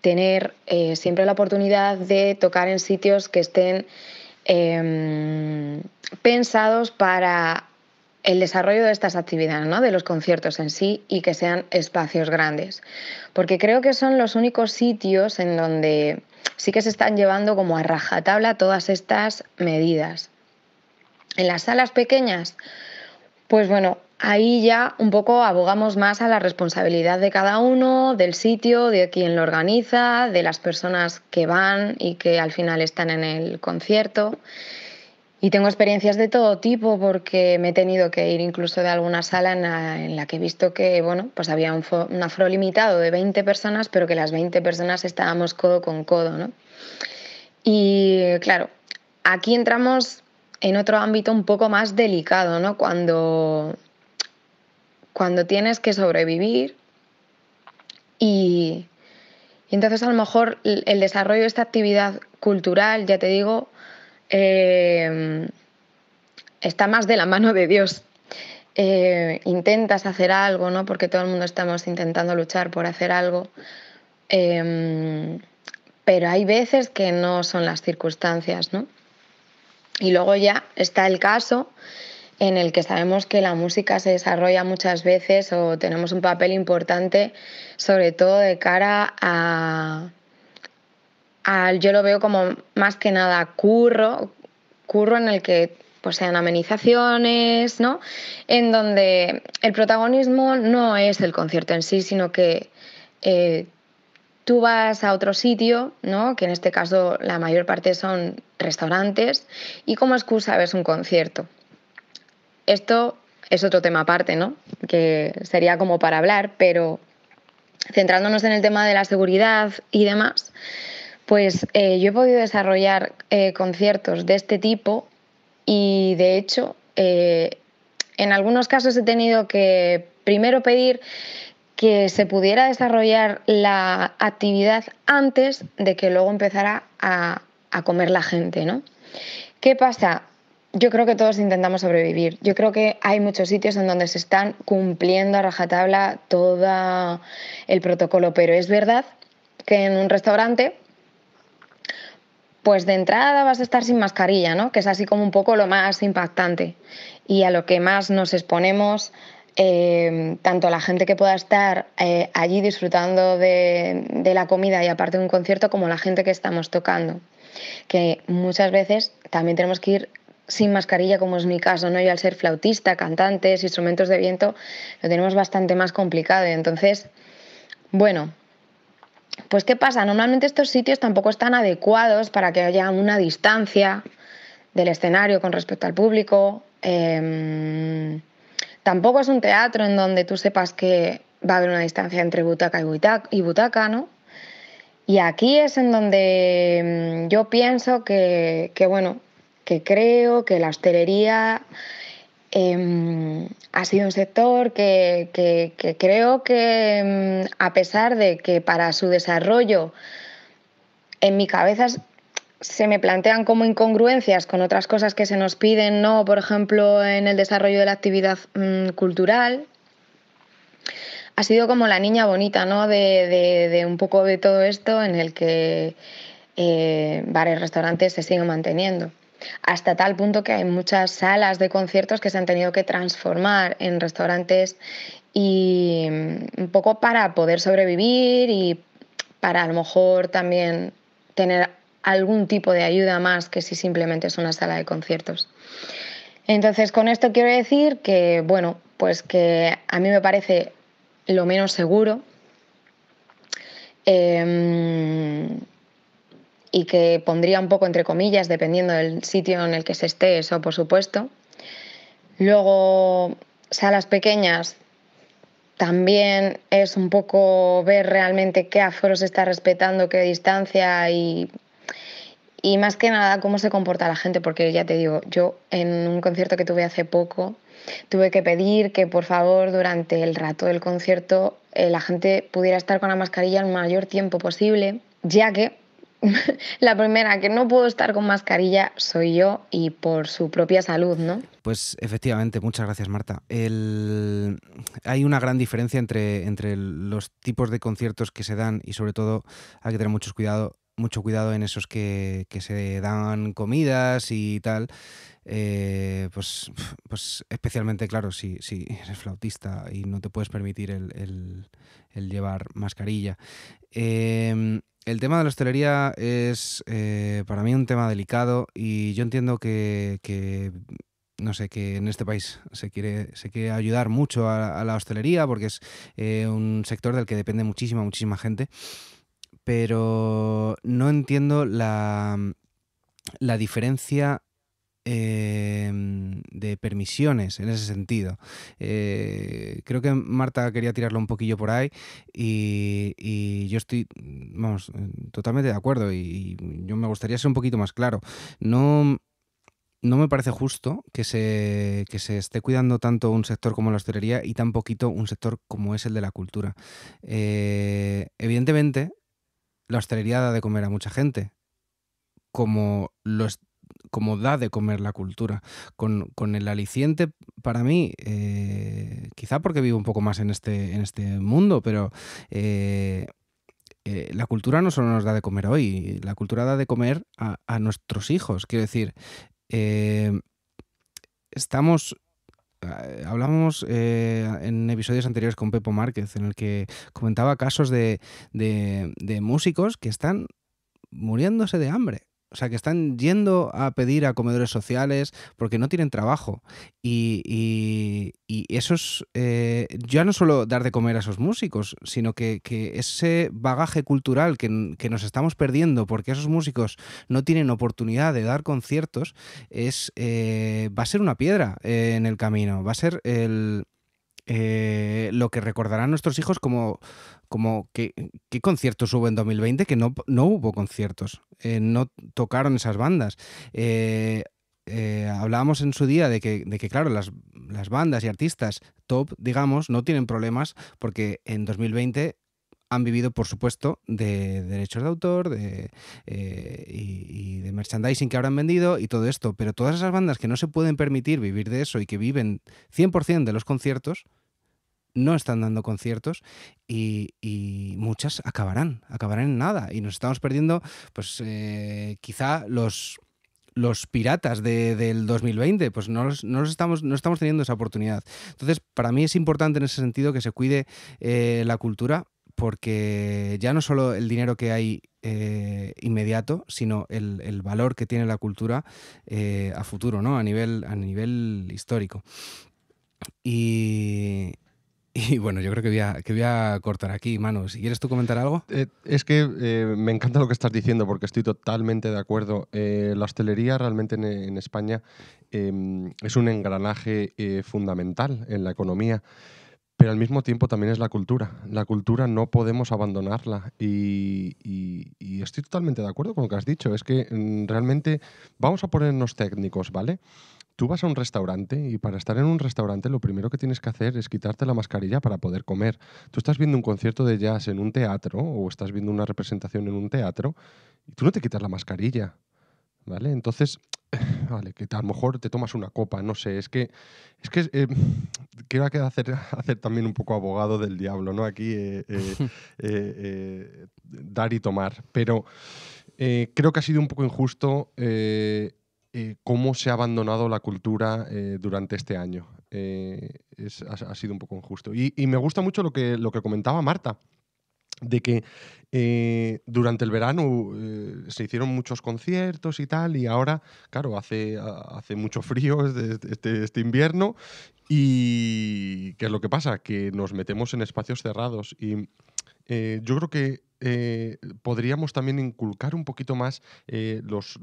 tener eh, siempre la oportunidad de tocar en sitios que estén em, pensados para el desarrollo de estas actividades, ¿no? de los conciertos en sí y que sean espacios grandes. Porque creo que son los únicos sitios en donde sí que se están llevando como a rajatabla todas estas medidas. En las salas pequeñas, pues bueno, Ahí ya un poco abogamos más a la responsabilidad de cada uno, del sitio, de quien lo organiza, de las personas que van y que al final están en el concierto. Y tengo experiencias de todo tipo porque me he tenido que ir incluso de alguna sala en la, que he visto que bueno, pues había un, afro limitado de 20 personas, pero que las 20 personas estábamos codo con codo. Y claro, aquí entramos en otro ámbito un poco más delicado, ¿no? cuando cuando tienes que sobrevivir y, entonces a lo mejor el desarrollo de esta actividad cultural, ya te digo, eh, está más de la mano de Dios. Eh, intentas hacer algo, Porque todo el mundo estamos intentando luchar por hacer algo. Eh, pero hay veces que no son las circunstancias, ¿no? Y luego ya está el caso en el que sabemos que la música se desarrolla muchas veces o tenemos un papel importante, sobre todo de cara a, yo lo veo como más que nada curro, curro en el que pues sean amenizaciones, ¿no? En donde el protagonismo no es el concierto en sí, sino que eh, tú vas a otro sitio, ¿no? que en este caso la mayor parte son restaurantes, y como excusa ves un concierto esto es otro tema aparte, ¿no? Que sería como para hablar, pero centrándonos en el tema de la seguridad y demás, pues eh, yo he podido desarrollar eh, conciertos de este tipo y de hecho eh, en algunos casos he tenido que primero pedir que se pudiera desarrollar la actividad antes de que luego empezara a, a comer la gente, ¿no? ¿Qué pasa? yo creo que todos intentamos sobrevivir. Yo creo que hay muchos sitios en donde se están cumpliendo a rajatabla todo el protocolo, pero es verdad que en un restaurante, pues de entrada vas a estar sin mascarilla, ¿no? Que es así como un poco lo más impactante y a lo que más nos exponemos. Eh, tanto la gente que pueda estar eh, allí disfrutando de, de la comida y aparte de un concierto, como la gente que estamos tocando que muchas veces también tenemos que ir sin mascarilla, como es mi caso, ¿no? Y al ser flautista, cantantes, instrumentos de viento, lo tenemos bastante más complicado. entonces, bueno, pues ¿qué pasa? Normalmente estos sitios tampoco están adecuados para que haya una distancia del escenario con respecto al público. Em, tampoco es un teatro en donde tú sepas que va a haber una distancia entre butaca y butaca, ¿no? Y aquí es en donde em, yo pienso que, que bueno, que creo que la hostelería em, ha sido un sector que, creo que em, a pesar de que para su desarrollo en mi cabeza se me plantean como incongruencias con otras cosas que se nos piden, ¿no? Por ejemplo, en el desarrollo de la actividad mm, cultural, ha sido como la niña bonita, De, un poco de todo esto en el que eh, varios restaurantes se siguen manteniendo hasta tal punto que hay muchas salas de conciertos que se han tenido que transformar en restaurantes y mm, un poco para poder sobrevivir y para a lo mejor también tener algún tipo de ayuda más que si simplemente es una sala de conciertos. Entonces, con esto quiero decir que, bueno, pues que a mí me parece lo menos seguro. Em, y que pondría un poco entre comillas dependiendo del sitio en el que se esté, eso por supuesto. Luego, salas pequeñas, también es un poco ver realmente qué aforo se está respetando, qué distancia y, más que nada cómo se comporta la gente, porque ya te digo, yo en un concierto que tuve hace poco, tuve que pedir que por favor durante el rato del concierto eh, la gente pudiera estar con la mascarilla el mayor tiempo posible, ya que La primera, que no puedo estar con mascarilla, soy yo y por su propia salud, ¿no? Pues efectivamente, muchas gracias Marta. Hay una gran diferencia entre, entre los tipos de conciertos que se dan y sobre todo hay que tener mucho cuidado, mucho cuidado en esos que, se dan comidas y tal. Eh, pues, pues especialmente, claro, si, si eres flautista y no te puedes permitir el, llevar mascarilla. Eh, el tema de la hostelería es eh, para mí un tema delicado y yo entiendo que, no sé, que en este país se quiere, se quiere ayudar mucho a, la hostelería porque es eh, un sector del que depende muchísima, muchísima gente, pero no entiendo la, la diferencia Em, de permisiones en ese sentido. Eh, creo que Marta quería tirarlo un poquillo por ahí y, yo estoy, vamos, totalmente de acuerdo y, yo me gustaría ser un poquito más claro. No... No me parece justo que se, se esté cuidando tanto un sector como la hostelería y tan poquito un sector como es el de la cultura. Eh, evidentemente, la hostelería da de comer a mucha gente, como lo, como da de comer la cultura. Con, el aliciente, para mí, eh, quizá porque vivo un poco más en este, en este mundo, pero eh, eh, la cultura no solo nos da de comer hoy, la cultura da de comer a, nuestros hijos. Quiero decir, estamos hablamos en episodios anteriores con Pepo Márquez, en el que comentaba casos de, de músicos que están muriéndose de hambre. O sea, que están yendo a pedir a comedores sociales porque no tienen trabajo. Y, y, y eso es eh, ya no solo dar de comer a esos músicos, sino que, ese bagaje cultural que, nos estamos perdiendo porque esos músicos no tienen oportunidad de dar conciertos, es, eh, va a ser una piedra eh, en el camino. Va a ser el, eh, lo que recordarán nuestros hijos como, como que, qué conciertos hubo en 2020, que no, no hubo conciertos, eh, no tocaron esas bandas. Eh, hablábamos en su día de que, claro, las, bandas y artistas top, digamos, no tienen problemas porque en 2020 han vivido, por supuesto, de derechos de autor de, y, y, de merchandising que habrán vendido y todo esto. Pero todas esas bandas que no se pueden permitir vivir de eso y que viven 100% de los conciertos, no están dando conciertos y, muchas acabarán, acabarán en nada. Y nos estamos perdiendo, pues eh, quizá los, los piratas del 2020, pues no, los, estamos, no estamos teniendo esa oportunidad. Entonces, para mí es importante en ese sentido que se cuide eh, la cultura porque ya no solo el dinero que hay eh, inmediato, sino el, el, valor que tiene la cultura a futuro, ¿no? A nivel, a nivel histórico. Y, y bueno, yo creo que voy a, que cortar aquí, Manu. Si quieres tú comentar algo. Eh, es que eh, me encanta lo que estás diciendo porque estoy totalmente de acuerdo. Eh, la hostelería realmente en, España em, es un engranaje fundamental en la economía. Pero al mismo tiempo también es la cultura. La cultura no podemos abandonarla. Y, y, estoy totalmente de acuerdo con lo que has dicho. Es que mm, realmente vamos a ponernos técnicos, ¿vale? tú vas a un restaurante y para estar en un restaurante lo primero que tienes que hacer es quitarte la mascarilla para poder comer. Tú estás viendo un concierto de jazz en un teatro o estás viendo una representación en un teatro y tú no te quitas la mascarilla. ¿Vale? Entonces, vale, que a lo mejor te tomas una copa, no sé, es que es que eh, quiero hacer, hacer también un poco abogado del diablo, ¿no? Aquí eh, eh, dar y tomar, pero creo que ha sido un poco injusto eh, cómo se ha abandonado la cultura eh, durante este año. Eh, ha, sido un poco injusto. Y, me gusta mucho lo que, lo que comentaba Marta, de que durante el verano se hicieron muchos conciertos y tal, y ahora, claro, hace, hace mucho frío este este, este, este invierno, y ¿qué es lo que pasa? Que nos metemos en espacios cerrados. Y yo creo que eh, podríamos también inculcar un poquito más eh, los,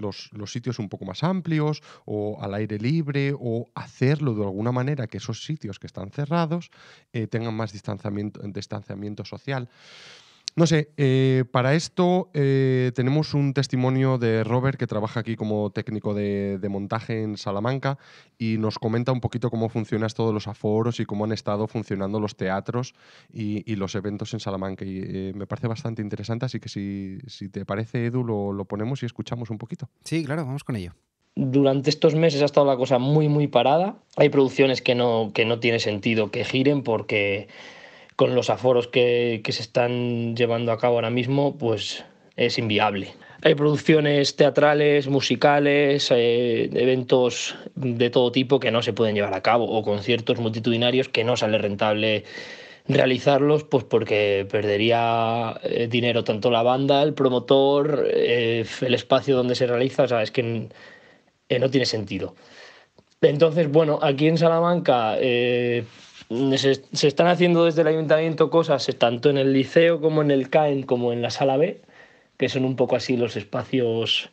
sitios un poco más amplios o al aire libre o hacerlo de alguna manera que esos sitios que están cerrados eh, tengan más distanciamiento, distanciamiento social. No sé, eh, para esto eh, tenemos un testimonio de Robert que trabaja aquí como técnico de, montaje en Salamanca y nos comenta un poquito cómo funcionan todos los aforos y cómo han estado funcionando los teatros y, los eventos en Salamanca. Y eh, me parece bastante interesante, así que si, si te parece, Edu, lo, ponemos y escuchamos un poquito. Sí, claro, vamos con ello durante estos meses ha estado la cosa muy, muy parada. Hay producciones que no, que no tiene sentido que giren porque con los aforos que, se están llevando a cabo ahora mismo, pues es inviable. Hay producciones teatrales, musicales, eh, eventos de todo tipo que no se pueden llevar a cabo o conciertos multitudinarios que no sale rentable realizarlos, pues porque perdería eh, dinero tanto la banda, el promotor, eh, el espacio donde se realiza, o sea, es que no tiene sentido. Entonces, bueno, aquí en Salamanca Mm, se, están haciendo desde el ayuntamiento cosas tanto en el liceo como en el CAEN como en la sala B, que son un poco así los espacios,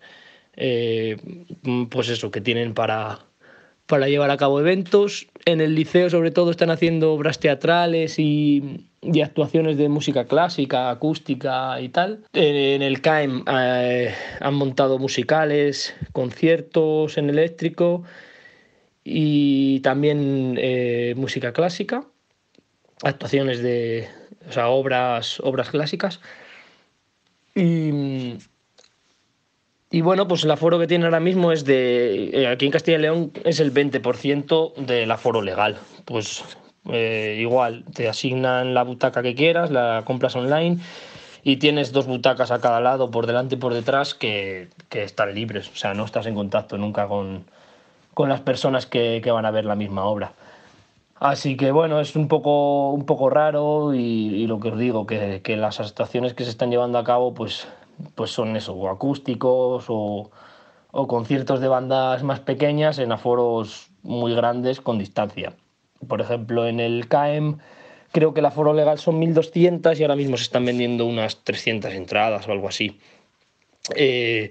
eh, mm, pues eso, que tienen para, para llevar a cabo eventos. En el liceo sobre todo están haciendo obras teatrales y, actuaciones de música clásica, acústica y tal. En el CAEM eh, han montado musicales, conciertos en eléctrico y también eh, música clásica, actuaciones de, o sea, obras, obras clásicas. Y, bueno, pues el aforo que tiene ahora mismo es de, eh, aquí en Castilla y León es el 20% del aforo legal. Pues eh, igual, te asignan la butaca que quieras, la compras online y tienes dos butacas a cada lado, por delante y por detrás, que, que están libres. O sea, no estás en contacto nunca con, con las personas que, van a ver la misma obra. Así que bueno, es un poco, un poco raro y, lo que os digo, que, que, las actuaciones que se están llevando a cabo pues, pues son eso, o acústicos o, conciertos de bandas más pequeñas en aforos muy grandes con distancia. Por ejemplo, en el CAEM creo que el aforo legal son 1.200 y ahora mismo se están vendiendo unas 300 entradas o algo así. Eh,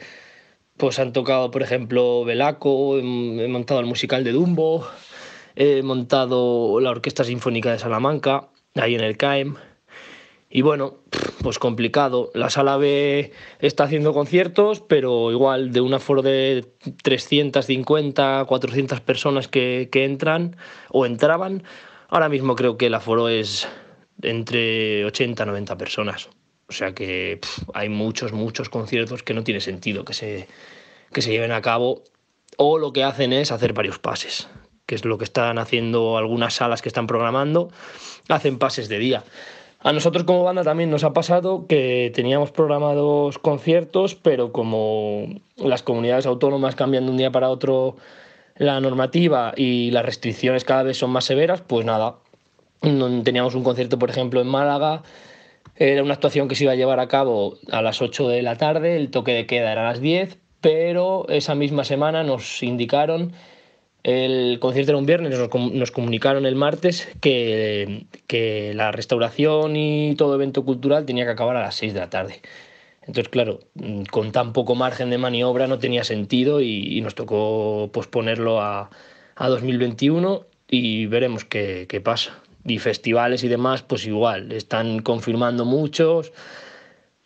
pues han tocado, por ejemplo, Belaco, he, montado el musical de Dumbo, he montado la Orquesta Sinfónica de Salamanca, ahí en el CAEM. Y bueno, pues complicado. La sala B está haciendo conciertos, pero igual de un aforo de 350, 400 personas que, entran o entraban, ahora mismo creo que el aforo es entre 80 90 personas. O sea que hay muchos, muchos conciertos que no tiene sentido que se, que se lleven a cabo o lo que hacen es hacer varios pases, que es lo que están haciendo algunas salas que están programando, hacen pases de día. A nosotros como banda también nos ha pasado que teníamos programados conciertos, pero como las comunidades autónomas cambian de un día para otro la normativa y las restricciones cada vez son más severas, pues nada, teníamos un concierto, por ejemplo, en Málaga era una actuación que se iba a llevar a cabo a las 8 de la tarde, el toque de queda era a las 10, pero esa misma semana nos indicaron, el concierto era un viernes, nos, comunicaron el martes que, que la restauración y todo evento cultural tenía que acabar a las 6 de la tarde. Entonces, claro, con tan poco margen de maniobra no tenía sentido y, nos tocó posponerlo a, a 2021 y veremos qué pasa y festivales y demás, pues igual, están confirmando muchos,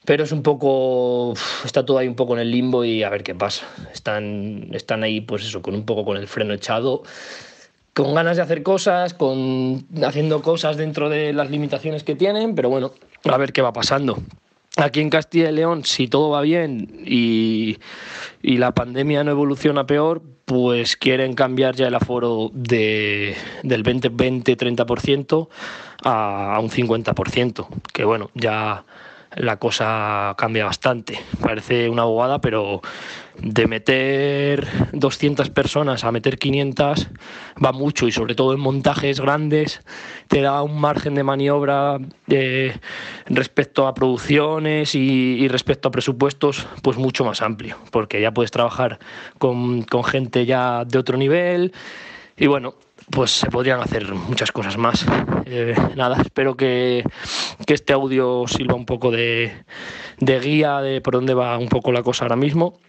pero es un poco, está todo ahí un poco en el limbo y a ver qué pasa. Están, están ahí, pues eso, con un poco con el freno echado, con ganas de hacer cosas, con haciendo cosas dentro de las limitaciones que tienen, pero bueno, a ver qué va pasando. Aquí en Castilla y León, si todo va bien y, la pandemia no evoluciona peor, pues quieren cambiar ya el aforo de, del 20-20-30% a, a un 50%, que bueno, ya la cosa cambia bastante. Parece una abogada pero de meter 200 personas a meter 500 va mucho y sobre todo en montajes grandes te da un margen de maniobra eh, respecto a producciones y, respecto a presupuestos pues mucho más amplio porque ya puedes trabajar con, con gente ya de otro nivel y bueno, pues se podrían hacer muchas cosas más. Eh, nada, espero que, este audio sirva un poco de, guía de por dónde va un poco la cosa ahora mismo.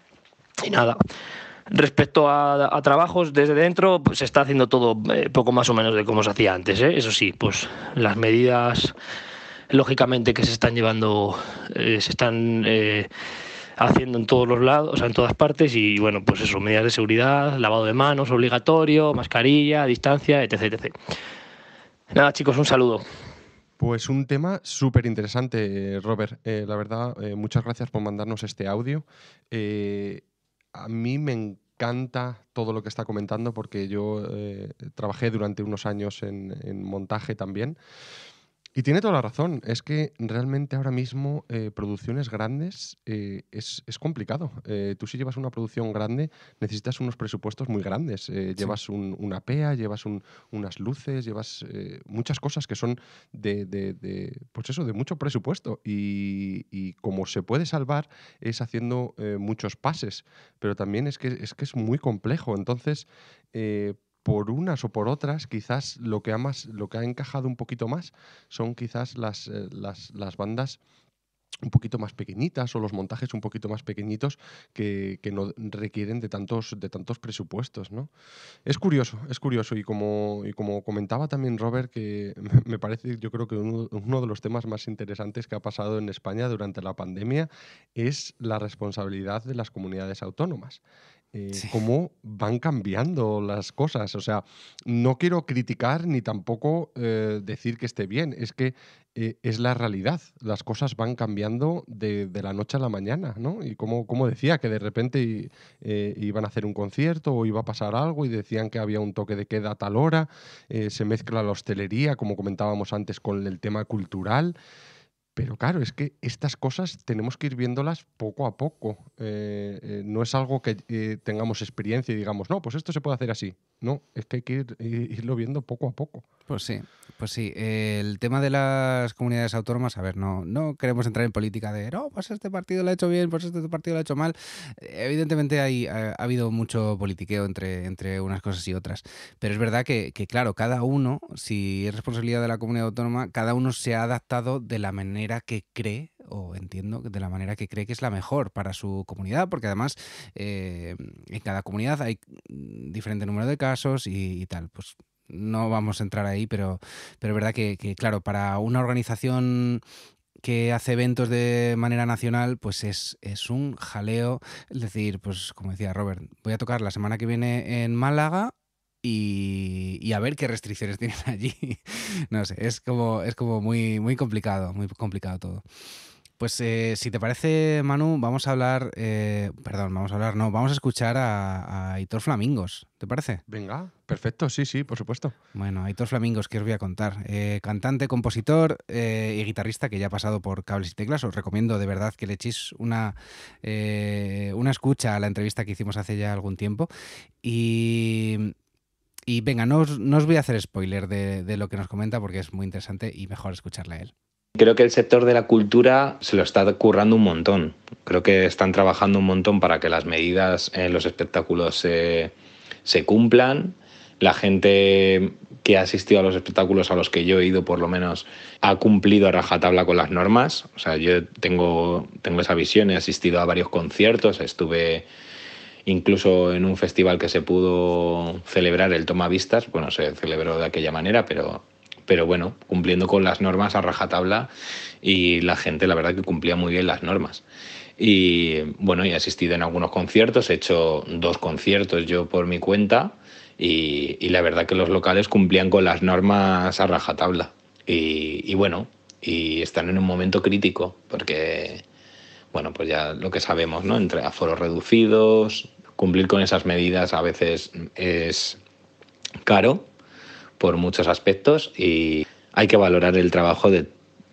Y nada, Respecto a, trabajos desde dentro, pues se está haciendo todo eh, poco más o menos de como se hacía antes. ¿eh? Eso sí, pues las medidas, lógicamente, que se están llevando, se están haciendo en todos los lados, o sea, en todas partes, y bueno, pues eso, medidas de seguridad, lavado de manos obligatorio, mascarilla, distancia, etc. etc. Nada, chicos, un saludo. Pues un tema súper interesante, Robert. Eh, la verdad, eh, muchas gracias por mandarnos este audio. Eh, a mí me encanta todo lo que está comentando porque yo trabajé durante unos años en, en montaje también. Y tiene toda la razón. Es que realmente ahora mismo eh, producciones grandes eh, es, es, complicado. Eh, tú si llevas una producción grande necesitas unos presupuestos muy grandes. Llevas una PEA, llevas unas luces, llevas muchas cosas que son de, de, pues eso, de mucho presupuesto. Y, y como se puede salvar es haciendo muchos pases. Pero también es que, es que es muy complejo. Entonces por unas o por otras, quizás lo que ha, más, lo que ha encajado un poquito más son quizás las, eh, bandas un poquito más pequeñitas o los montajes un poquito más pequeñitos que, no requieren de tantos, de tantos presupuestos. ¿no? Es curioso, es curioso. Y como, comentaba también Robert, que me parece, yo creo que uno, de los temas más interesantes que ha pasado en España durante la pandemia es la responsabilidad de las comunidades autónomas. Eh, cómo van cambiando las cosas. O sea, no quiero criticar ni tampoco eh, decir que esté bien, es que eh, es la realidad. Las cosas van cambiando de, la noche a la mañana, ¿no? Y como, como decía, que de repente iban a hacer un concierto o iba a pasar algo y decían que había un toque de queda a tal hora, se mezcla la hostelería, como comentábamos antes, con el tema cultural. Pero claro, es que estas cosas tenemos que ir viéndolas poco a poco. Eh, eh, no es algo que eh, tengamos experiencia y digamos, no, pues esto se puede hacer así. No, es que hay que irlo viendo poco a poco. Pues sí, pues sí. el tema de las comunidades autónomas, a ver, no, no queremos entrar en política de, no, pues este partido lo ha hecho bien, pues este partido lo ha hecho mal. Evidentemente hay, ha, habido mucho politiqueo entre, entre unas cosas y otras. Pero es verdad que, claro, cada uno, si es responsabilidad de la comunidad autónoma, cada uno se ha adaptado de la manera que cree, o entiendo, de la manera que cree que es la mejor para su comunidad, porque además eh, en cada comunidad hay diferente número de casos y, tal. Pues no vamos a entrar ahí, pero, pero es verdad que, que, claro, para una organización que hace eventos de manera nacional, pues es, es, un jaleo. Es decir, pues como decía Robert, voy a tocar la semana que viene en Málaga y, a ver qué restricciones tienen allí. no sé, es como, es como muy, muy complicado, muy complicado todo. Pues eh, si te parece, Manu, vamos a hablar, eh, perdón, vamos a hablar, no, vamos a escuchar a, Hitor Flamingos, ¿te parece? Venga, perfecto, sí, sí, por supuesto. Bueno, Aitor Flamingos, ¿qué os voy a contar? Eh, cantante, compositor y guitarrista que ya ha pasado por cables y teclas, os recomiendo de verdad que le echéis una, una escucha a la entrevista que hicimos hace ya algún tiempo. Y y venga, no os, voy a hacer spoiler de, lo que nos comenta porque es muy interesante y mejor escucharle a él. Creo que el sector de la cultura se lo está currando un montón. Creo que están trabajando un montón para que las medidas en los espectáculos se, cumplan. La gente que ha asistido a los espectáculos a los que yo he ido, por lo menos, ha cumplido a rajatabla con las normas. O sea, yo tengo, tengo esa visión, he asistido a varios conciertos, estuve incluso en un festival que se pudo celebrar el Toma Vistas, bueno, se celebró de aquella manera, pero, pero bueno, cumpliendo con las normas a rajatabla y la gente la verdad que cumplía muy bien las normas. Y bueno, he asistido en algunos conciertos, he hecho dos conciertos yo por mi cuenta y, y la verdad que los locales cumplían con las normas a rajatabla. Y, y bueno, y están en un momento crítico porque bueno, pues ya lo que sabemos, ¿no? Entre aforos reducidos, cumplir con esas medidas a veces es caro por muchos aspectos y hay que valorar el trabajo de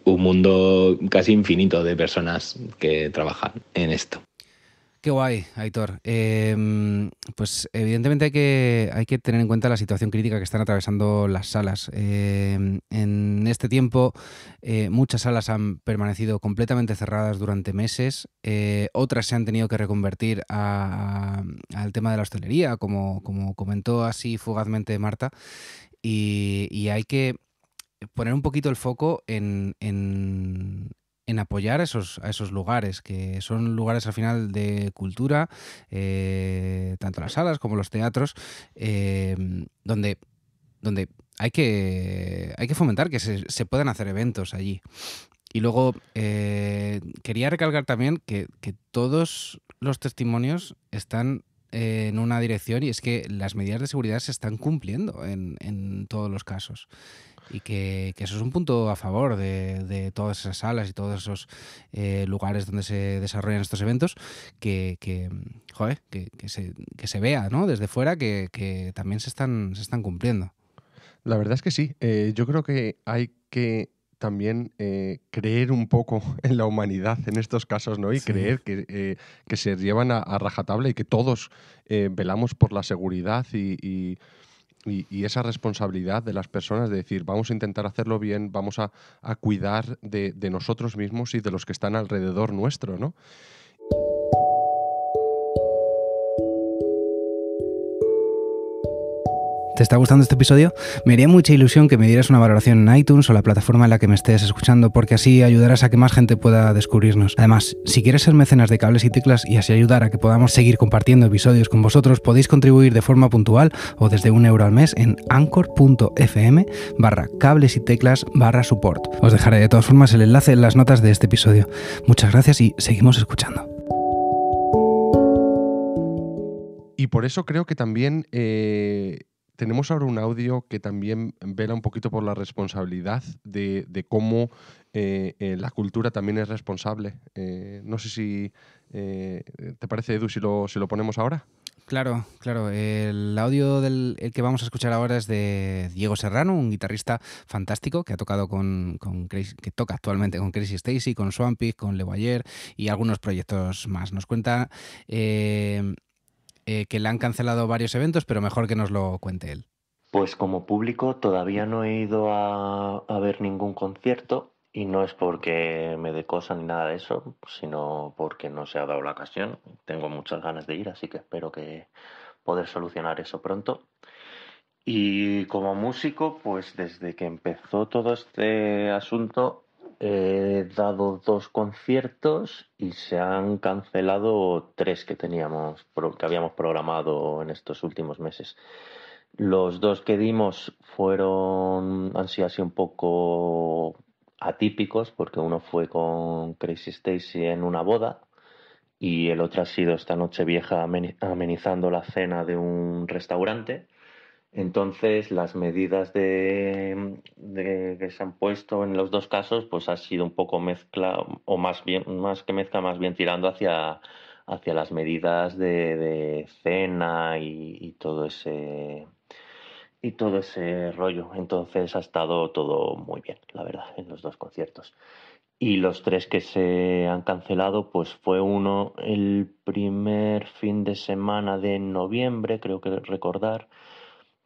un mundo casi infinito de personas que trabajan en esto. Qué guay, Aitor. Em, pues evidentemente hay que, tener en cuenta la situación crítica que están atravesando las salas. Em, en este tiempo eh, muchas salas han permanecido completamente cerradas durante meses, eh, otras se han tenido que reconvertir al tema de la hostelería, como, comentó así fugazmente Marta, y, hay que poner un poquito el foco en, en apoyar esos, a esos lugares, que son lugares al final de cultura, eh, tanto las salas como los teatros, eh, donde, donde hay, que, hay que fomentar que se, puedan hacer eventos allí. Y luego eh, quería recalcar también que, que todos los testimonios están en una dirección y es que las medidas de seguridad se están cumpliendo en, en todos los casos. Y que, eso es un punto a favor de, todas esas salas y todos esos eh, lugares donde se desarrollan estos eventos, que, que, que, se, vea desde fuera que, también se están, se están cumpliendo. La verdad es que sí. Eh, yo creo que hay que también eh, creer un poco en la humanidad en estos casos, ¿no? Y creer que, eh, que, se llevan a, a, rajatabla y que todos eh, velamos por la seguridad y, esa responsabilidad de las personas de decir, vamos a intentar hacerlo bien, vamos a, cuidar de, de, nosotros mismos y de los que están alrededor nuestro, ¿no? ¿Te está gustando este episodio? Me haría mucha ilusión que me dieras una valoración en iTunes o la plataforma en la que me estés escuchando, porque así ayudarás a que más gente pueda descubrirnos. Además, si quieres ser mecenas de cables y teclas y así ayudar a que podamos seguir compartiendo episodios con vosotros, podéis contribuir de forma puntual o desde un euro al mes en anchor.fm barra cables y teclas barra support. Os dejaré de todas formas el enlace en las notas de este episodio. Muchas gracias y seguimos escuchando. Y por eso creo que también... Eh, tenemos ahora un audio que también vela un poquito por la responsabilidad de, cómo eh, eh, la cultura también es responsable. Eh, no sé si te parece, Edu, si lo, ponemos ahora. Claro, claro. El audio del que vamos a escuchar ahora es de Diego Serrano, un guitarrista fantástico que ha tocado con, que toca actualmente con Crazy Stacy, con Swampy, con le Levoyer y algunos proyectos más. Nos cuenta eh, que le han cancelado varios eventos, pero mejor que nos lo cuente él. Pues como público todavía no he ido a, a ver ningún concierto y no es porque me dé cosa ni nada de eso, sino porque no se ha dado la ocasión. Tengo muchas ganas de ir, así que espero que poder solucionar eso pronto. Y como músico, pues desde que empezó todo este asunto he dado dos conciertos y se han cancelado tres que teníamos, que habíamos programado en estos últimos meses. Los dos que dimos fueron, han sido así un poco atípicos, porque uno fue con Crazy Stacy en una boda y el otro ha sido esta noche vieja amenizando la cena de un restaurante. Entonces, las medidas de, que se han puesto en los dos casos, pues ha sido un poco mezcla, o más bien, más que mezcla, más bien tirando hacia, hacia las medidas de, cena y, todo ese y todo ese rollo. Entonces ha estado todo muy bien, la verdad, en los dos conciertos. Y los tres que se han cancelado, pues fue uno el primer fin de semana de noviembre, creo que recordar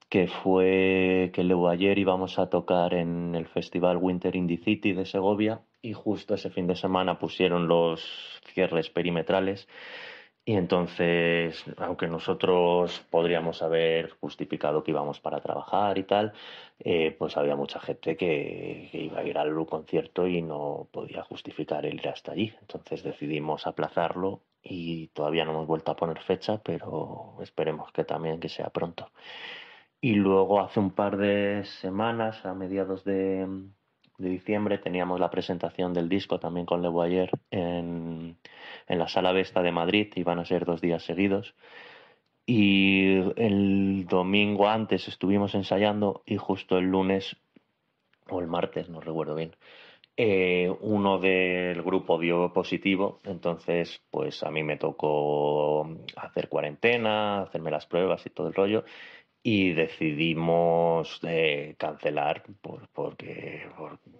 que fue que luego ayer íbamos a tocar en el Festival Winter in City de Segovia y justo ese fin de semana pusieron los cierres perimetrales y entonces, aunque nosotros podríamos haber justificado que íbamos para trabajar y tal, eh, pues había mucha gente que, que, iba a ir al concierto y no podía justificar el ir hasta allí. Entonces decidimos aplazarlo y todavía no hemos vuelto a poner fecha, pero esperemos que también que sea pronto. Y luego hace un par de semanas, a mediados de, diciembre, teníamos la presentación del disco también con Le Boyer en, la Sala Vesta de Madrid. Iban a ser dos días seguidos. Y el domingo antes estuvimos ensayando y justo el lunes o el martes, no recuerdo bien, eh, uno del grupo dio positivo, entonces pues a mí me tocó hacer cuarentena, hacerme las pruebas y todo el rollo y decidimos eh, cancelar por, porque,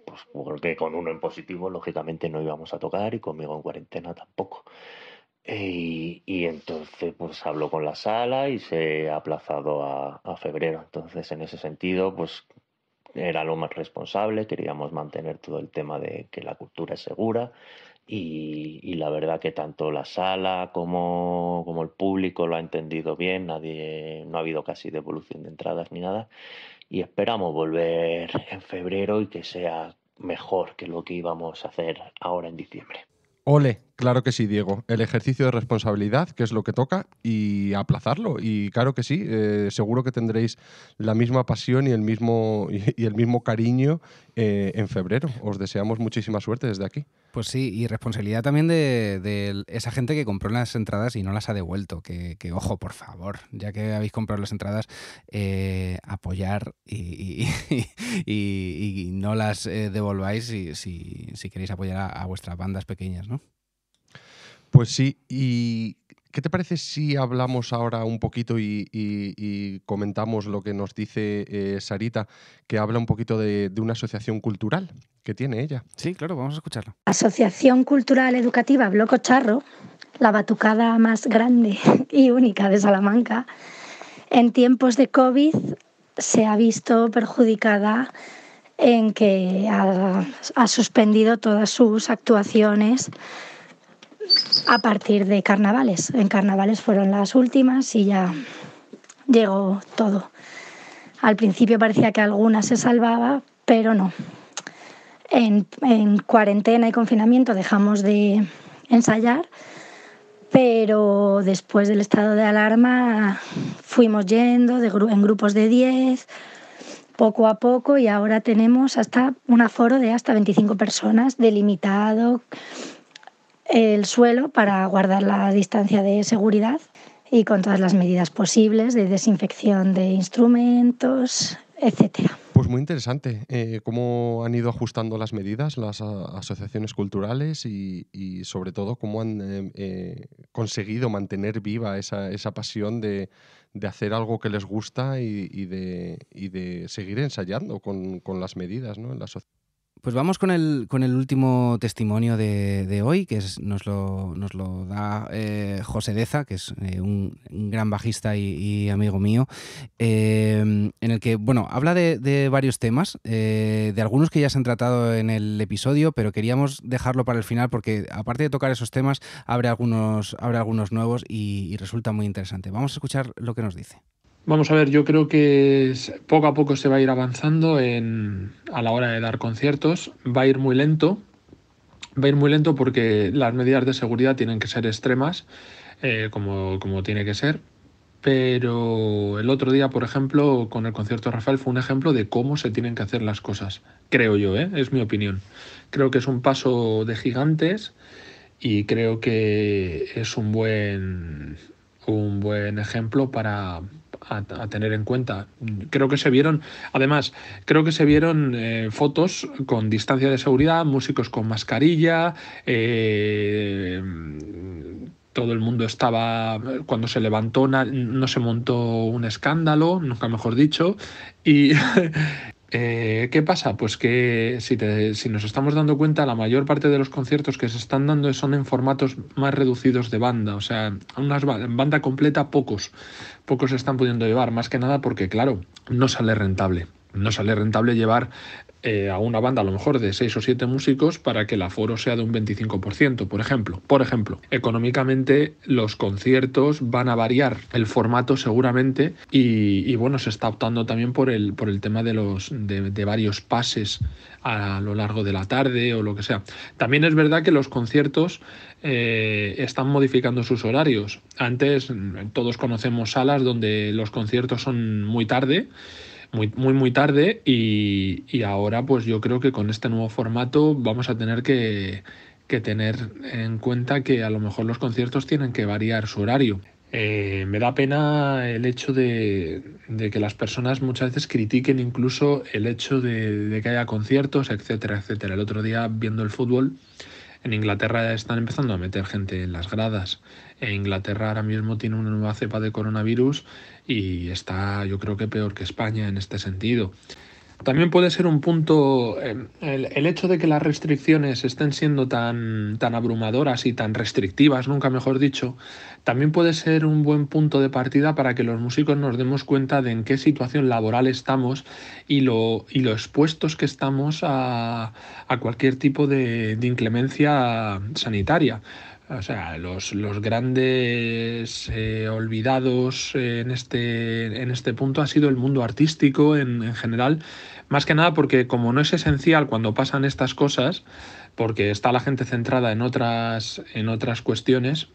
pues, porque con uno en positivo lógicamente no íbamos a tocar y conmigo en cuarentena tampoco. Eh, y, y entonces pues habló con la sala y se ha aplazado a, a febrero. Entonces en ese sentido pues era lo más responsable, queríamos mantener todo el tema de que la cultura es segura y, la verdad que tanto la sala como, el público lo ha entendido bien, nadie, no ha habido casi devolución de entradas ni nada. Y esperamos volver en febrero y que sea mejor que lo que íbamos a hacer ahora en diciembre. Ole, Claro que sí, Diego. El ejercicio de responsabilidad, que es lo que toca, y aplazarlo. Y claro que sí, eh, seguro que tendréis la misma pasión y el mismo, y el mismo cariño eh, en febrero. Os deseamos muchísima suerte desde aquí. Pues sí, y responsabilidad también de, esa gente que compró las entradas y no las ha devuelto. Que, ojo, por favor, ya que habéis comprado las entradas, eh, apoyar y, no las devolváis si, queréis apoyar a vuestras bandas pequeñas, ¿no? Pues sí, y ¿qué te parece si hablamos ahora un poquito y, comentamos lo que nos dice eh, Sarita, que habla un poquito de, una asociación cultural que tiene ella? Sí, claro, vamos a escucharla. Asociación Cultural Educativa Bloco Charro, la batucada más grande y única de Salamanca, en tiempos de COVID se ha visto perjudicada en que ha suspendido todas sus actuaciones a partir de carnavales. En carnavales fueron las últimas y ya llegó todo. Al principio parecía que alguna se salvaba, pero no. En, cuarentena y confinamiento dejamos de ensayar, pero después del estado de alarma fuimos yendo de, en grupos de 10, poco a poco, y ahora tenemos hasta un aforo de hasta 25 personas delimitado el suelo para guardar la distancia de seguridad y con todas las medidas posibles de desinfección de instrumentos, etcétera. Pues muy interesante eh, cómo han ido ajustando las medidas las asociaciones culturales y, sobre todo cómo han eh, eh, conseguido mantener viva esa, esa pasión de, de, hacer algo que les gusta y, de, de, seguir ensayando con, con las medidas ¿no? en la sociedad. Pues vamos con el, con el último testimonio de, hoy, que nos, lo, nos, lo, da eh, José Deza, que es eh, un, gran bajista y, amigo mío, eh, en el que, bueno, habla de, varios temas, de algunos que ya se han tratado en el episodio, pero queríamos dejarlo para el final porque, aparte de tocar esos temas, abre algunos, algunos nuevos y resulta muy interesante. Vamos a escuchar lo que nos dice. Vamos a ver, yo creo que poco a poco se va a ir avanzando a la hora de dar conciertos. Va a ir muy lento, va a ir muy lento porque las medidas de seguridad tienen que ser extremas, eh, como, tiene que ser. Pero el otro día, por ejemplo, con el concierto de Rafael fue un ejemplo de cómo se tienen que hacer las cosas, creo yo, ¿eh? es mi opinión. Creo que es un paso de gigantes y creo que es un buen, un buen ejemplo para, a, tener en cuenta. Creo que se vieron, además, creo que se vieron eh, fotos con distancia de seguridad, músicos con mascarilla, eh, todo el mundo estaba, cuando se levantó, no se montó un escándalo, nunca mejor dicho, y, Eh, ¿Qué pasa? Pues que si, nos estamos dando cuenta, la mayor parte de los conciertos que se están dando son en formatos más reducidos de banda, o sea, en banda completa pocos, pocos se están pudiendo llevar, más que nada porque, claro, no sale rentable. No sale rentable llevar eh, a una banda a lo mejor de 6 o 7 músicos para que el aforo sea de un 25%, por ejemplo. Por ejemplo, económicamente los conciertos van a variar el formato seguramente y, bueno, se está optando también por el, por el tema de, los, de, varios pases a lo largo de la tarde o lo que sea. También es verdad que los conciertos eh, están modificando sus horarios. Antes mm, todos conocemos salas donde los conciertos son muy tarde muy, muy, muy tarde y, ahora pues yo creo que con este nuevo formato vamos a tener que, tener en cuenta que a lo mejor los conciertos tienen que variar su horario. Eh, me da pena el hecho de, que las personas muchas veces critiquen incluso el hecho de, de que haya conciertos, etcétera, etcétera. El otro día viendo el fútbol, en Inglaterra ya están empezando a meter gente en las gradas. En Inglaterra ahora mismo tiene una nueva cepa de coronavirus y está yo creo que peor que España en este sentido. También puede ser un punto em, el, hecho de que las restricciones estén siendo tan, tan abrumadoras y tan restrictivas, nunca mejor dicho, también puede ser un buen punto de partida para que los músicos nos demos cuenta de en qué situación laboral estamos y lo, y expuestos que estamos a, a cualquier tipo de, de inclemencia sanitaria. O sea, los, grandes eh, olvidados eh, en este, en este punto ha sido el mundo artístico en, general, más que nada porque como no es esencial cuando pasan estas cosas, porque está la gente centrada en otras, en otras cuestiones,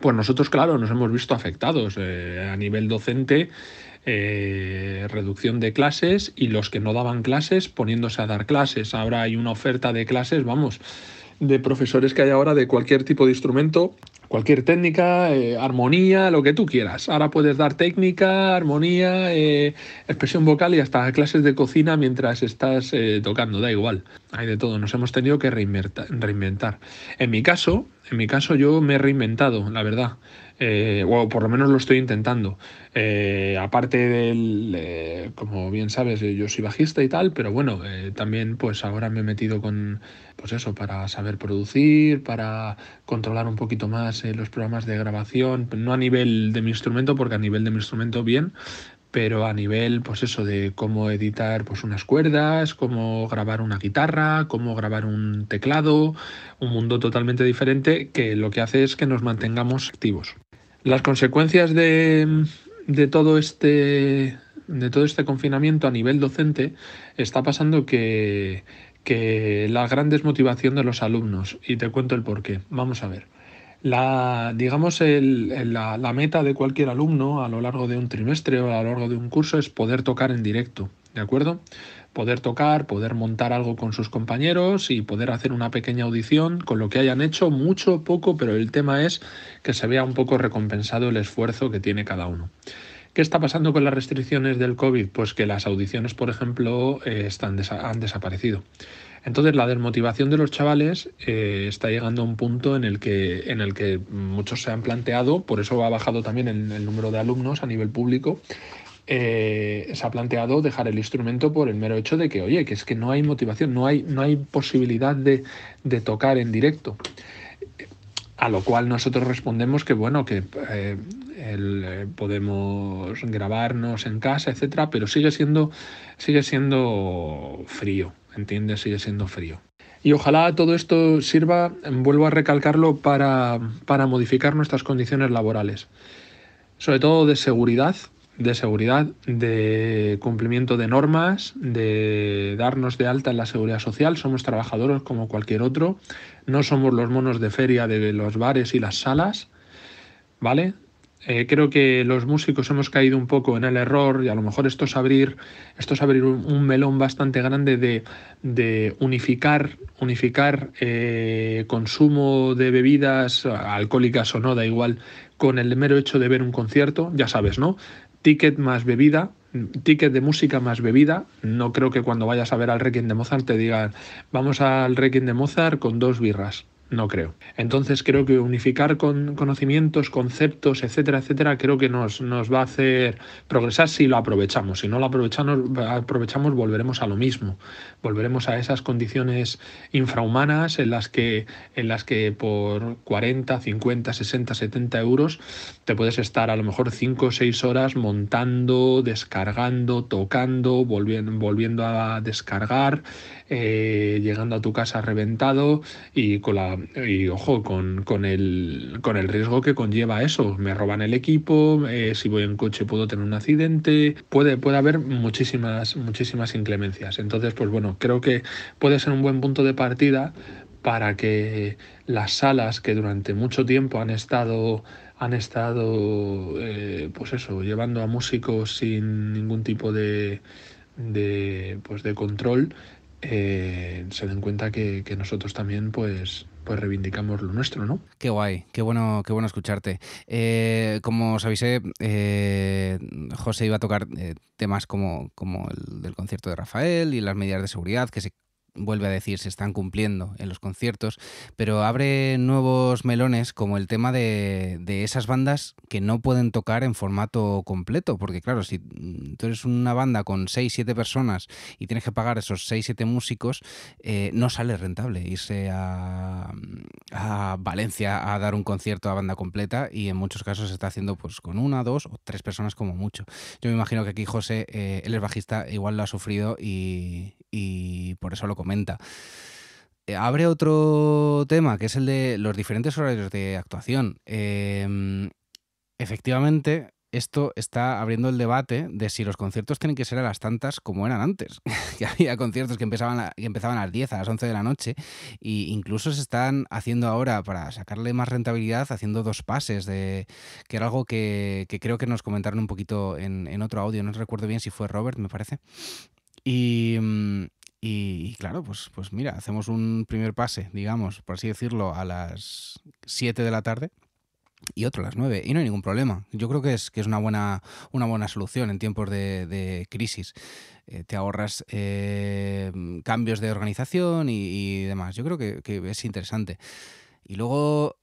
pues nosotros, claro, nos hemos visto afectados eh, a nivel docente. reducción de clases y los que no daban clases poniéndose a dar clases. Ahora hay una oferta de clases, vamos, de profesores que hay ahora de cualquier tipo de instrumento, cualquier técnica, eh, armonía, lo que tú quieras. Ahora puedes dar técnica, armonía, eh, expresión vocal y hasta clases de cocina mientras estás eh, tocando, da igual. Hay de todo, nos hemos tenido que reinventar. En mi caso, en mi caso yo me he reinventado, la verdad. Eh, o por lo menos lo estoy intentando. Eh, aparte del, eh, como bien sabes, yo soy bajista y tal, pero bueno, también pues ahora me he metido con, pues eso, para saber producir, para controlar un poquito más los programas de grabación, no a nivel de mi instrumento, porque a nivel de mi instrumento bien, pero a nivel, pues eso, de cómo editar pues unas cuerdas, cómo grabar una guitarra, cómo grabar un teclado, un mundo totalmente diferente que lo que hace es que nos mantengamos activos. Las consecuencias de, todo este de todo este confinamiento a nivel docente está pasando que, la gran desmotivación de los alumnos y te cuento el porqué. Vamos a ver. La, digamos, el, la, meta de cualquier alumno a lo largo de un trimestre o a lo largo de un curso es poder tocar en directo, ¿de acuerdo? poder tocar, poder montar algo con sus compañeros y poder hacer una pequeña audición con lo que hayan hecho, mucho o poco, pero el tema es que se vea un poco recompensado el esfuerzo que tiene cada uno. ¿Qué está pasando con las restricciones del COVID? Pues que las audiciones, por ejemplo, eh, están han desaparecido. Entonces la desmotivación de los chavales eh, está llegando a un punto en el, que, en el que muchos se han planteado, por eso ha bajado también el número de alumnos a nivel público, eh, se ha planteado dejar el instrumento por el mero hecho de que, oye, que es que no hay motivación, no hay, no hay posibilidad de, tocar en directo. A lo cual nosotros respondemos que, bueno, que eh, eh, podemos grabarnos en casa, etcétera, pero sigue siendo, sigue siendo frío, ¿entiendes? Sigue siendo frío. Y ojalá todo esto sirva, vuelvo a recalcarlo, para, para modificar nuestras condiciones laborales. Sobre todo de seguridad, de seguridad, de cumplimiento de normas, de darnos de alta en la seguridad social. Somos trabajadores como cualquier otro. No somos los monos de feria de los bares y las salas. ¿Vale? Eh, creo que los músicos hemos caído un poco en el error y a lo mejor esto es abrir, esto es abrir un, melón bastante grande de, de unificar, unificar eh, consumo de bebidas alcohólicas o no, da igual, con el mero hecho de ver un concierto, ya sabes, ¿no? ticket más bebida, ticket de música más bebida. No creo que cuando vayas a ver al Requiem de Mozart te digan, vamos al Requiem de Mozart con dos birras. No creo. Entonces creo que unificar con conocimientos, conceptos, etcétera, etcétera, creo que nos, va a hacer progresar si lo aprovechamos. Si no lo aprovechamos, aprovechamos, volveremos a lo mismo. Volveremos a esas condiciones infrahumanas en las que, en las que por 40, 50, 60, 70 euros te puedes estar a lo mejor 5 o 6 horas montando, descargando, tocando, volviendo, volviendo a descargar, eh, llegando a tu casa reventado y ojo con, el, riesgo que conlleva eso. Me roban el equipo, eh, si voy en coche puedo tener un accidente, puede, puede haber muchísimas, muchísimas inclemencias. Entonces, pues bueno, creo que puede ser un buen punto de partida para que las salas que durante mucho tiempo han estado han estado eh, pues eso llevando a músicos sin ningún tipo de pues de control eh, se den cuenta que, nosotros también pues pues reivindicamos lo nuestro, ¿no? Qué guay, qué bueno, qué bueno escucharte. Eh, como os avisé, eh, José iba a tocar temas como, como el del concierto de Rafael y las medidas de seguridad que se vuelve a decir, se están cumpliendo en los conciertos, pero abre nuevos melones como el tema de, esas bandas que no pueden tocar en formato completo, porque claro, si tú eres una banda con 6, 7 personas y tienes que pagar esos 6, 7 músicos, eh, no sale rentable irse a, Valencia a dar un concierto a banda completa y en muchos casos se está haciendo pues con una, dos o tres personas como mucho. Yo me imagino que aquí José, eh, él es bajista, igual lo ha sufrido y, y por eso lo comenta. Eh, abre otro tema, que es el de los diferentes horarios de actuación. Em, efectivamente, esto está abriendo el debate de si los conciertos tienen que ser a las tantas como eran antes. que había conciertos que empezaban, a, empezaban las 10, a las 11 de la noche, e incluso se están haciendo ahora, para sacarle más rentabilidad, haciendo dos pases, de, que era algo que, creo que nos comentaron un poquito en, en otro audio, no recuerdo bien si fue Robert, me parece. Y mm, y, claro, pues, pues mira, hacemos un primer pase, digamos, por así decirlo, a las 7 de la tarde y otro a las 9 y no hay ningún problema. Yo creo que es, que es una, buena, una buena solución en tiempos de, crisis. Eh, te ahorras eh, cambios de organización y, demás. Yo creo que es interesante. Y luego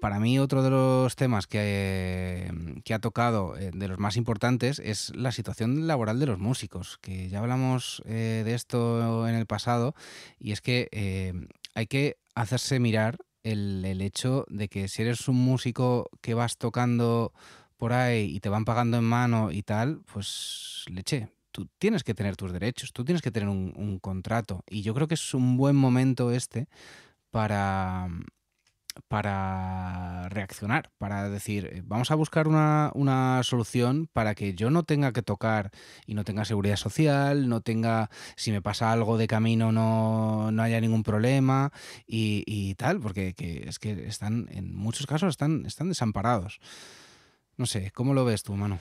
para mí otro de los temas que, ha tocado, eh, de los más importantes, es la situación laboral de los músicos, que ya hablamos eh, de esto en el pasado, y es que eh, hay que hacerse mirar el, hecho de que si eres un músico que vas tocando por ahí y te van pagando en mano y tal, pues leche, tú tienes que tener tus derechos, tú tienes que tener un, contrato. Y yo creo que es un buen momento este para, para reaccionar, para decir, eh, vamos a buscar una, una, solución para que yo no tenga que tocar y no tenga seguridad social, no tenga, si me pasa algo de camino no, no haya ningún problema y, y tal, porque que es que están, en muchos casos están, están desamparados. No sé, ¿cómo lo ves tú, mano?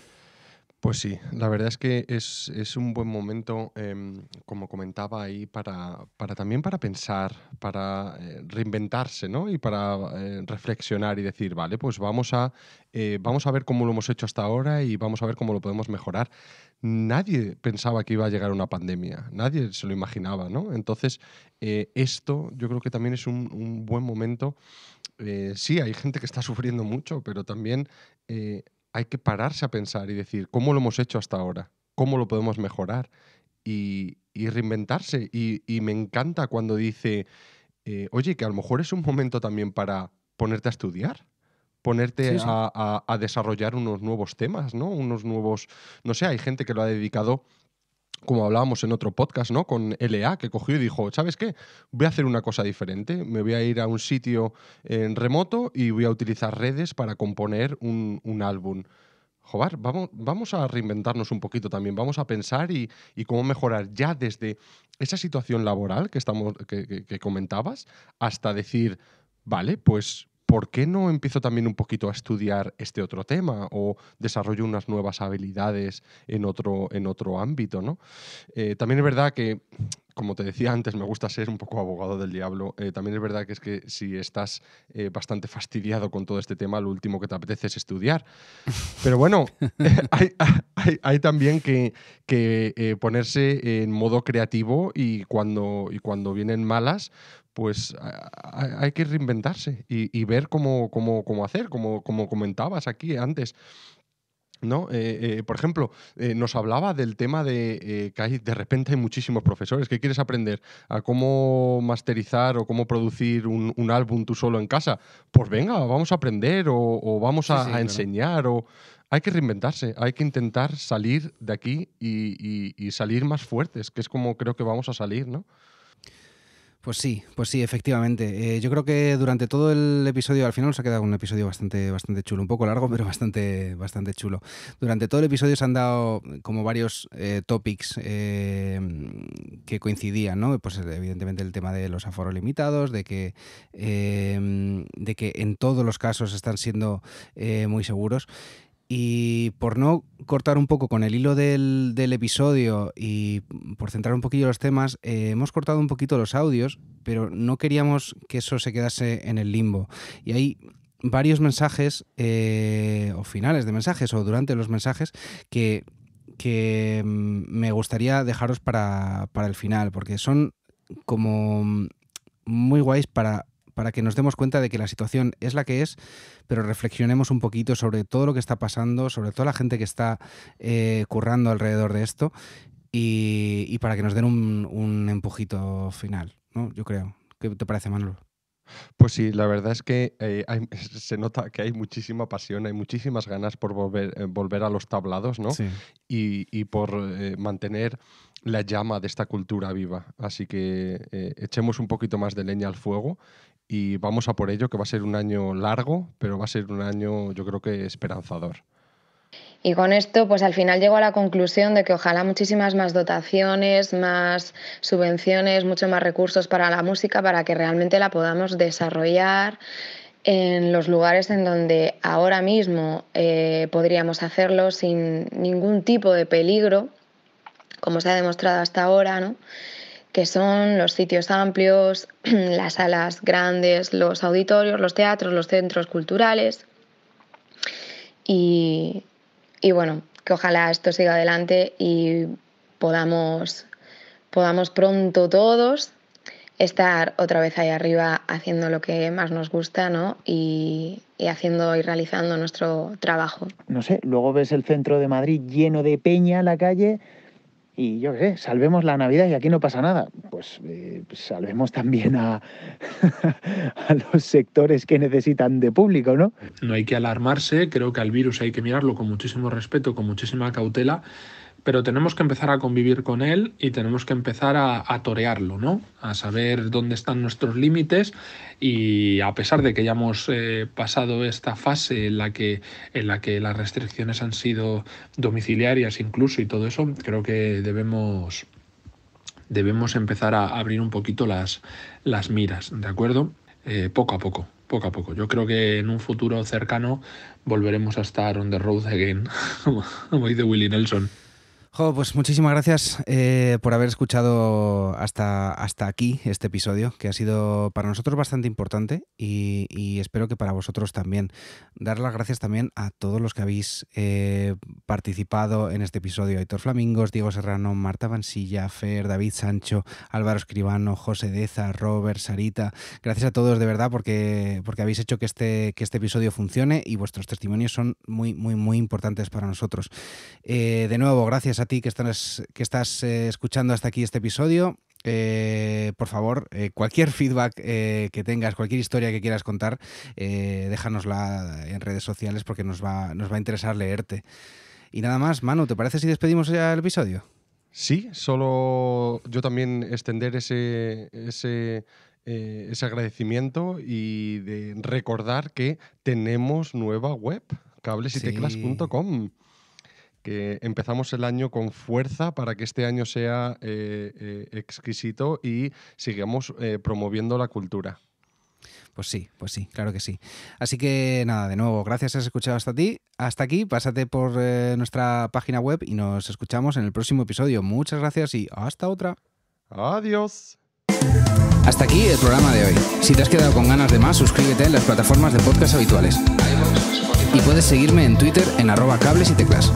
Pues sí, la verdad es que es, un buen momento, em, como comentaba ahí, para, para, también para pensar, para eh, reinventarse, ¿no? Y para eh, reflexionar y decir, vale, pues vamos a, eh, vamos a ver cómo lo hemos hecho hasta ahora y vamos a ver cómo lo podemos mejorar. Nadie pensaba que iba a llegar una pandemia, nadie se lo imaginaba, ¿no? Entonces, esto yo creo que también es un, un buen momento. sí, hay gente que está sufriendo mucho, pero también hay que pararse a pensar y decir, ¿cómo lo hemos hecho hasta ahora? ¿Cómo lo podemos mejorar? Y, reinventarse. Y, me encanta cuando dice, eh, oye, que a lo mejor es un momento también para ponerte a estudiar ponerte A, a, desarrollar unos nuevos temas, ¿no? Unos nuevos, no sé, hay gente que lo ha dedicado como hablábamos en otro podcast, ¿no? Con LA, que cogió y dijo, ¿sabes qué? Voy a hacer una cosa diferente, me voy a ir a un sitio en eh, remoto y voy a utilizar redes para componer un, álbum. Jobar, vamos, vamos a reinventarnos un poquito también, vamos a pensar y, cómo mejorar ya desde esa situación laboral que, estamos, que comentabas hasta decir, vale, pues ¿por qué no empiezo también un poquito a estudiar este otro tema o desarrollo unas nuevas habilidades en otro, en otro ámbito? ¿no? Eh, también es verdad que como te decía antes, me gusta ser un poco abogado del diablo. Eh, también es verdad que es que si estás eh, bastante fastidiado con todo este tema, lo último que te apetece es estudiar. Pero bueno, hay, hay, también que, que eh, ponerse en modo creativo y cuando, y cuando vienen malas, pues hay, que reinventarse y, y ver cómo, cómo, cómo hacer, como, como comentabas aquí antes. ¿no? Eh, eh, por ejemplo, eh, nos hablaba del tema de que de repente hay muchísimos profesores que quieres aprender a cómo masterizar o cómo producir un, álbum tú solo en casa. Pues venga, vamos a aprender o, vamos a, enseñar o... Hay que reinventarse, hay que intentar salir de aquí y, y, salir más fuertes, que es como creo que vamos a salir, ¿no? Pues sí, pues sí, efectivamente. Eh, yo creo que durante todo el episodio, al final se ha quedado un episodio bastante, bastante chulo, un poco largo, pero bastante, bastante chulo. Durante todo el episodio se han dado como varios eh, topics eh, que coincidían, ¿no? Pues evidentemente el tema de los aforos limitados, de que, de que en todos los casos están siendo muy seguros. Y por no cortar un poco con el hilo del, episodio y por centrar un poquillo los temas, eh, hemos cortado un poquito los audios, pero no queríamos que eso se quedase en el limbo. Y hay varios mensajes, eh, o finales de mensajes, o durante los mensajes, que, mm, me gustaría dejaros para, para el final, porque son como muy guays para para que nos demos cuenta de que la situación es la que es, pero reflexionemos un poquito sobre todo lo que está pasando, sobre toda la gente que está eh, currando alrededor de esto y, para que nos den un, empujito final, ¿no? Yo creo. ¿Qué te parece, Manuel? Pues sí, la verdad es que eh, se nota que hay muchísima pasión, hay muchísimas ganas por volver, eh, a los tablados, ¿no? Y, por mantener la llama de esta cultura viva. Así que echemos un poquito más de leña al fuego y vamos a por ello, que va a ser un año largo, pero va a ser un año yo creo que esperanzador. Y con esto, pues al final llego a la conclusión de que ojalá muchísimas más dotaciones, más subvenciones, mucho más recursos para la música, para que realmente la podamos desarrollar en los lugares en donde ahora mismo eh, podríamos hacerlo sin ningún tipo de peligro, como se ha demostrado hasta ahora, ¿no? que son los sitios amplios, las salas grandes, los auditorios, los teatros, los centros culturales. Y, bueno, que ojalá esto siga adelante y podamos, podamos pronto todos estar otra vez ahí arriba haciendo lo que más nos gusta, ¿no? Y, y, haciendo y realizando nuestro trabajo. No sé, luego ves el centro de Madrid lleno de peña, la calle, y yo qué sé, salvemos la Navidad y aquí no pasa nada. Pues eh, salvemos también a, a, los sectores que necesitan de público, ¿no? No hay que alarmarse, creo que al virus hay que mirarlo con muchísimo respeto, con muchísima cautela pero tenemos que empezar a convivir con él y tenemos que empezar a, torearlo, ¿no? A saber dónde están nuestros límites y a pesar de que ya hemos eh, pasado esta fase en la, que, en la que las restricciones han sido domiciliarias incluso y todo eso, creo que debemos debemos empezar a abrir un poquito las, las miras, ¿de acuerdo? Eh, poco a poco, poco a poco. Yo creo que en un futuro cercano volveremos a estar on the road again, como dice Willie Nelson. Jo, pues muchísimas gracias eh, por haber escuchado hasta, hasta aquí este episodio, que ha sido para nosotros bastante importante y, espero que para vosotros también. Dar las gracias también a todos los que habéis eh, participado en este episodio. Aitor Flamingos, Diego Serrano, Marta Vansilla, Fer, David Sancho, Álvaro Escribano, José Deza, Robert, Sarita. Gracias a todos de verdad porque, porque habéis hecho que este, que este episodio funcione y vuestros testimonios son muy, muy, muy importantes para nosotros. Eh, de nuevo, gracias a a ti que estás, eh, escuchando hasta aquí este episodio. Eh, por favor, eh, cualquier feedback que tengas, cualquier historia que quieras contar, déjanosla en redes sociales porque nos va, nos va a interesar leerte. Y nada más, Manu, ¿te parece si despedimos ya el episodio? Sí, solo yo también extender ese, ese, agradecimiento y de recordar que tenemos nueva web, cablesyteclas.com que empezamos el año con fuerza para que este año sea eh, eh, exquisito y sigamos eh, promoviendo la cultura. Pues sí, pues sí, claro que sí. Así que nada, de nuevo, gracias has escuchado hasta ti. Hasta aquí, pásate por nuestra página web y nos escuchamos en el próximo episodio. Muchas gracias y hasta otra. Adiós. Hasta aquí el programa de hoy. Si te has quedado con ganas de más, suscríbete en las plataformas de podcast habituales. Y puedes seguirme en Twitter en arroba cables y teclas.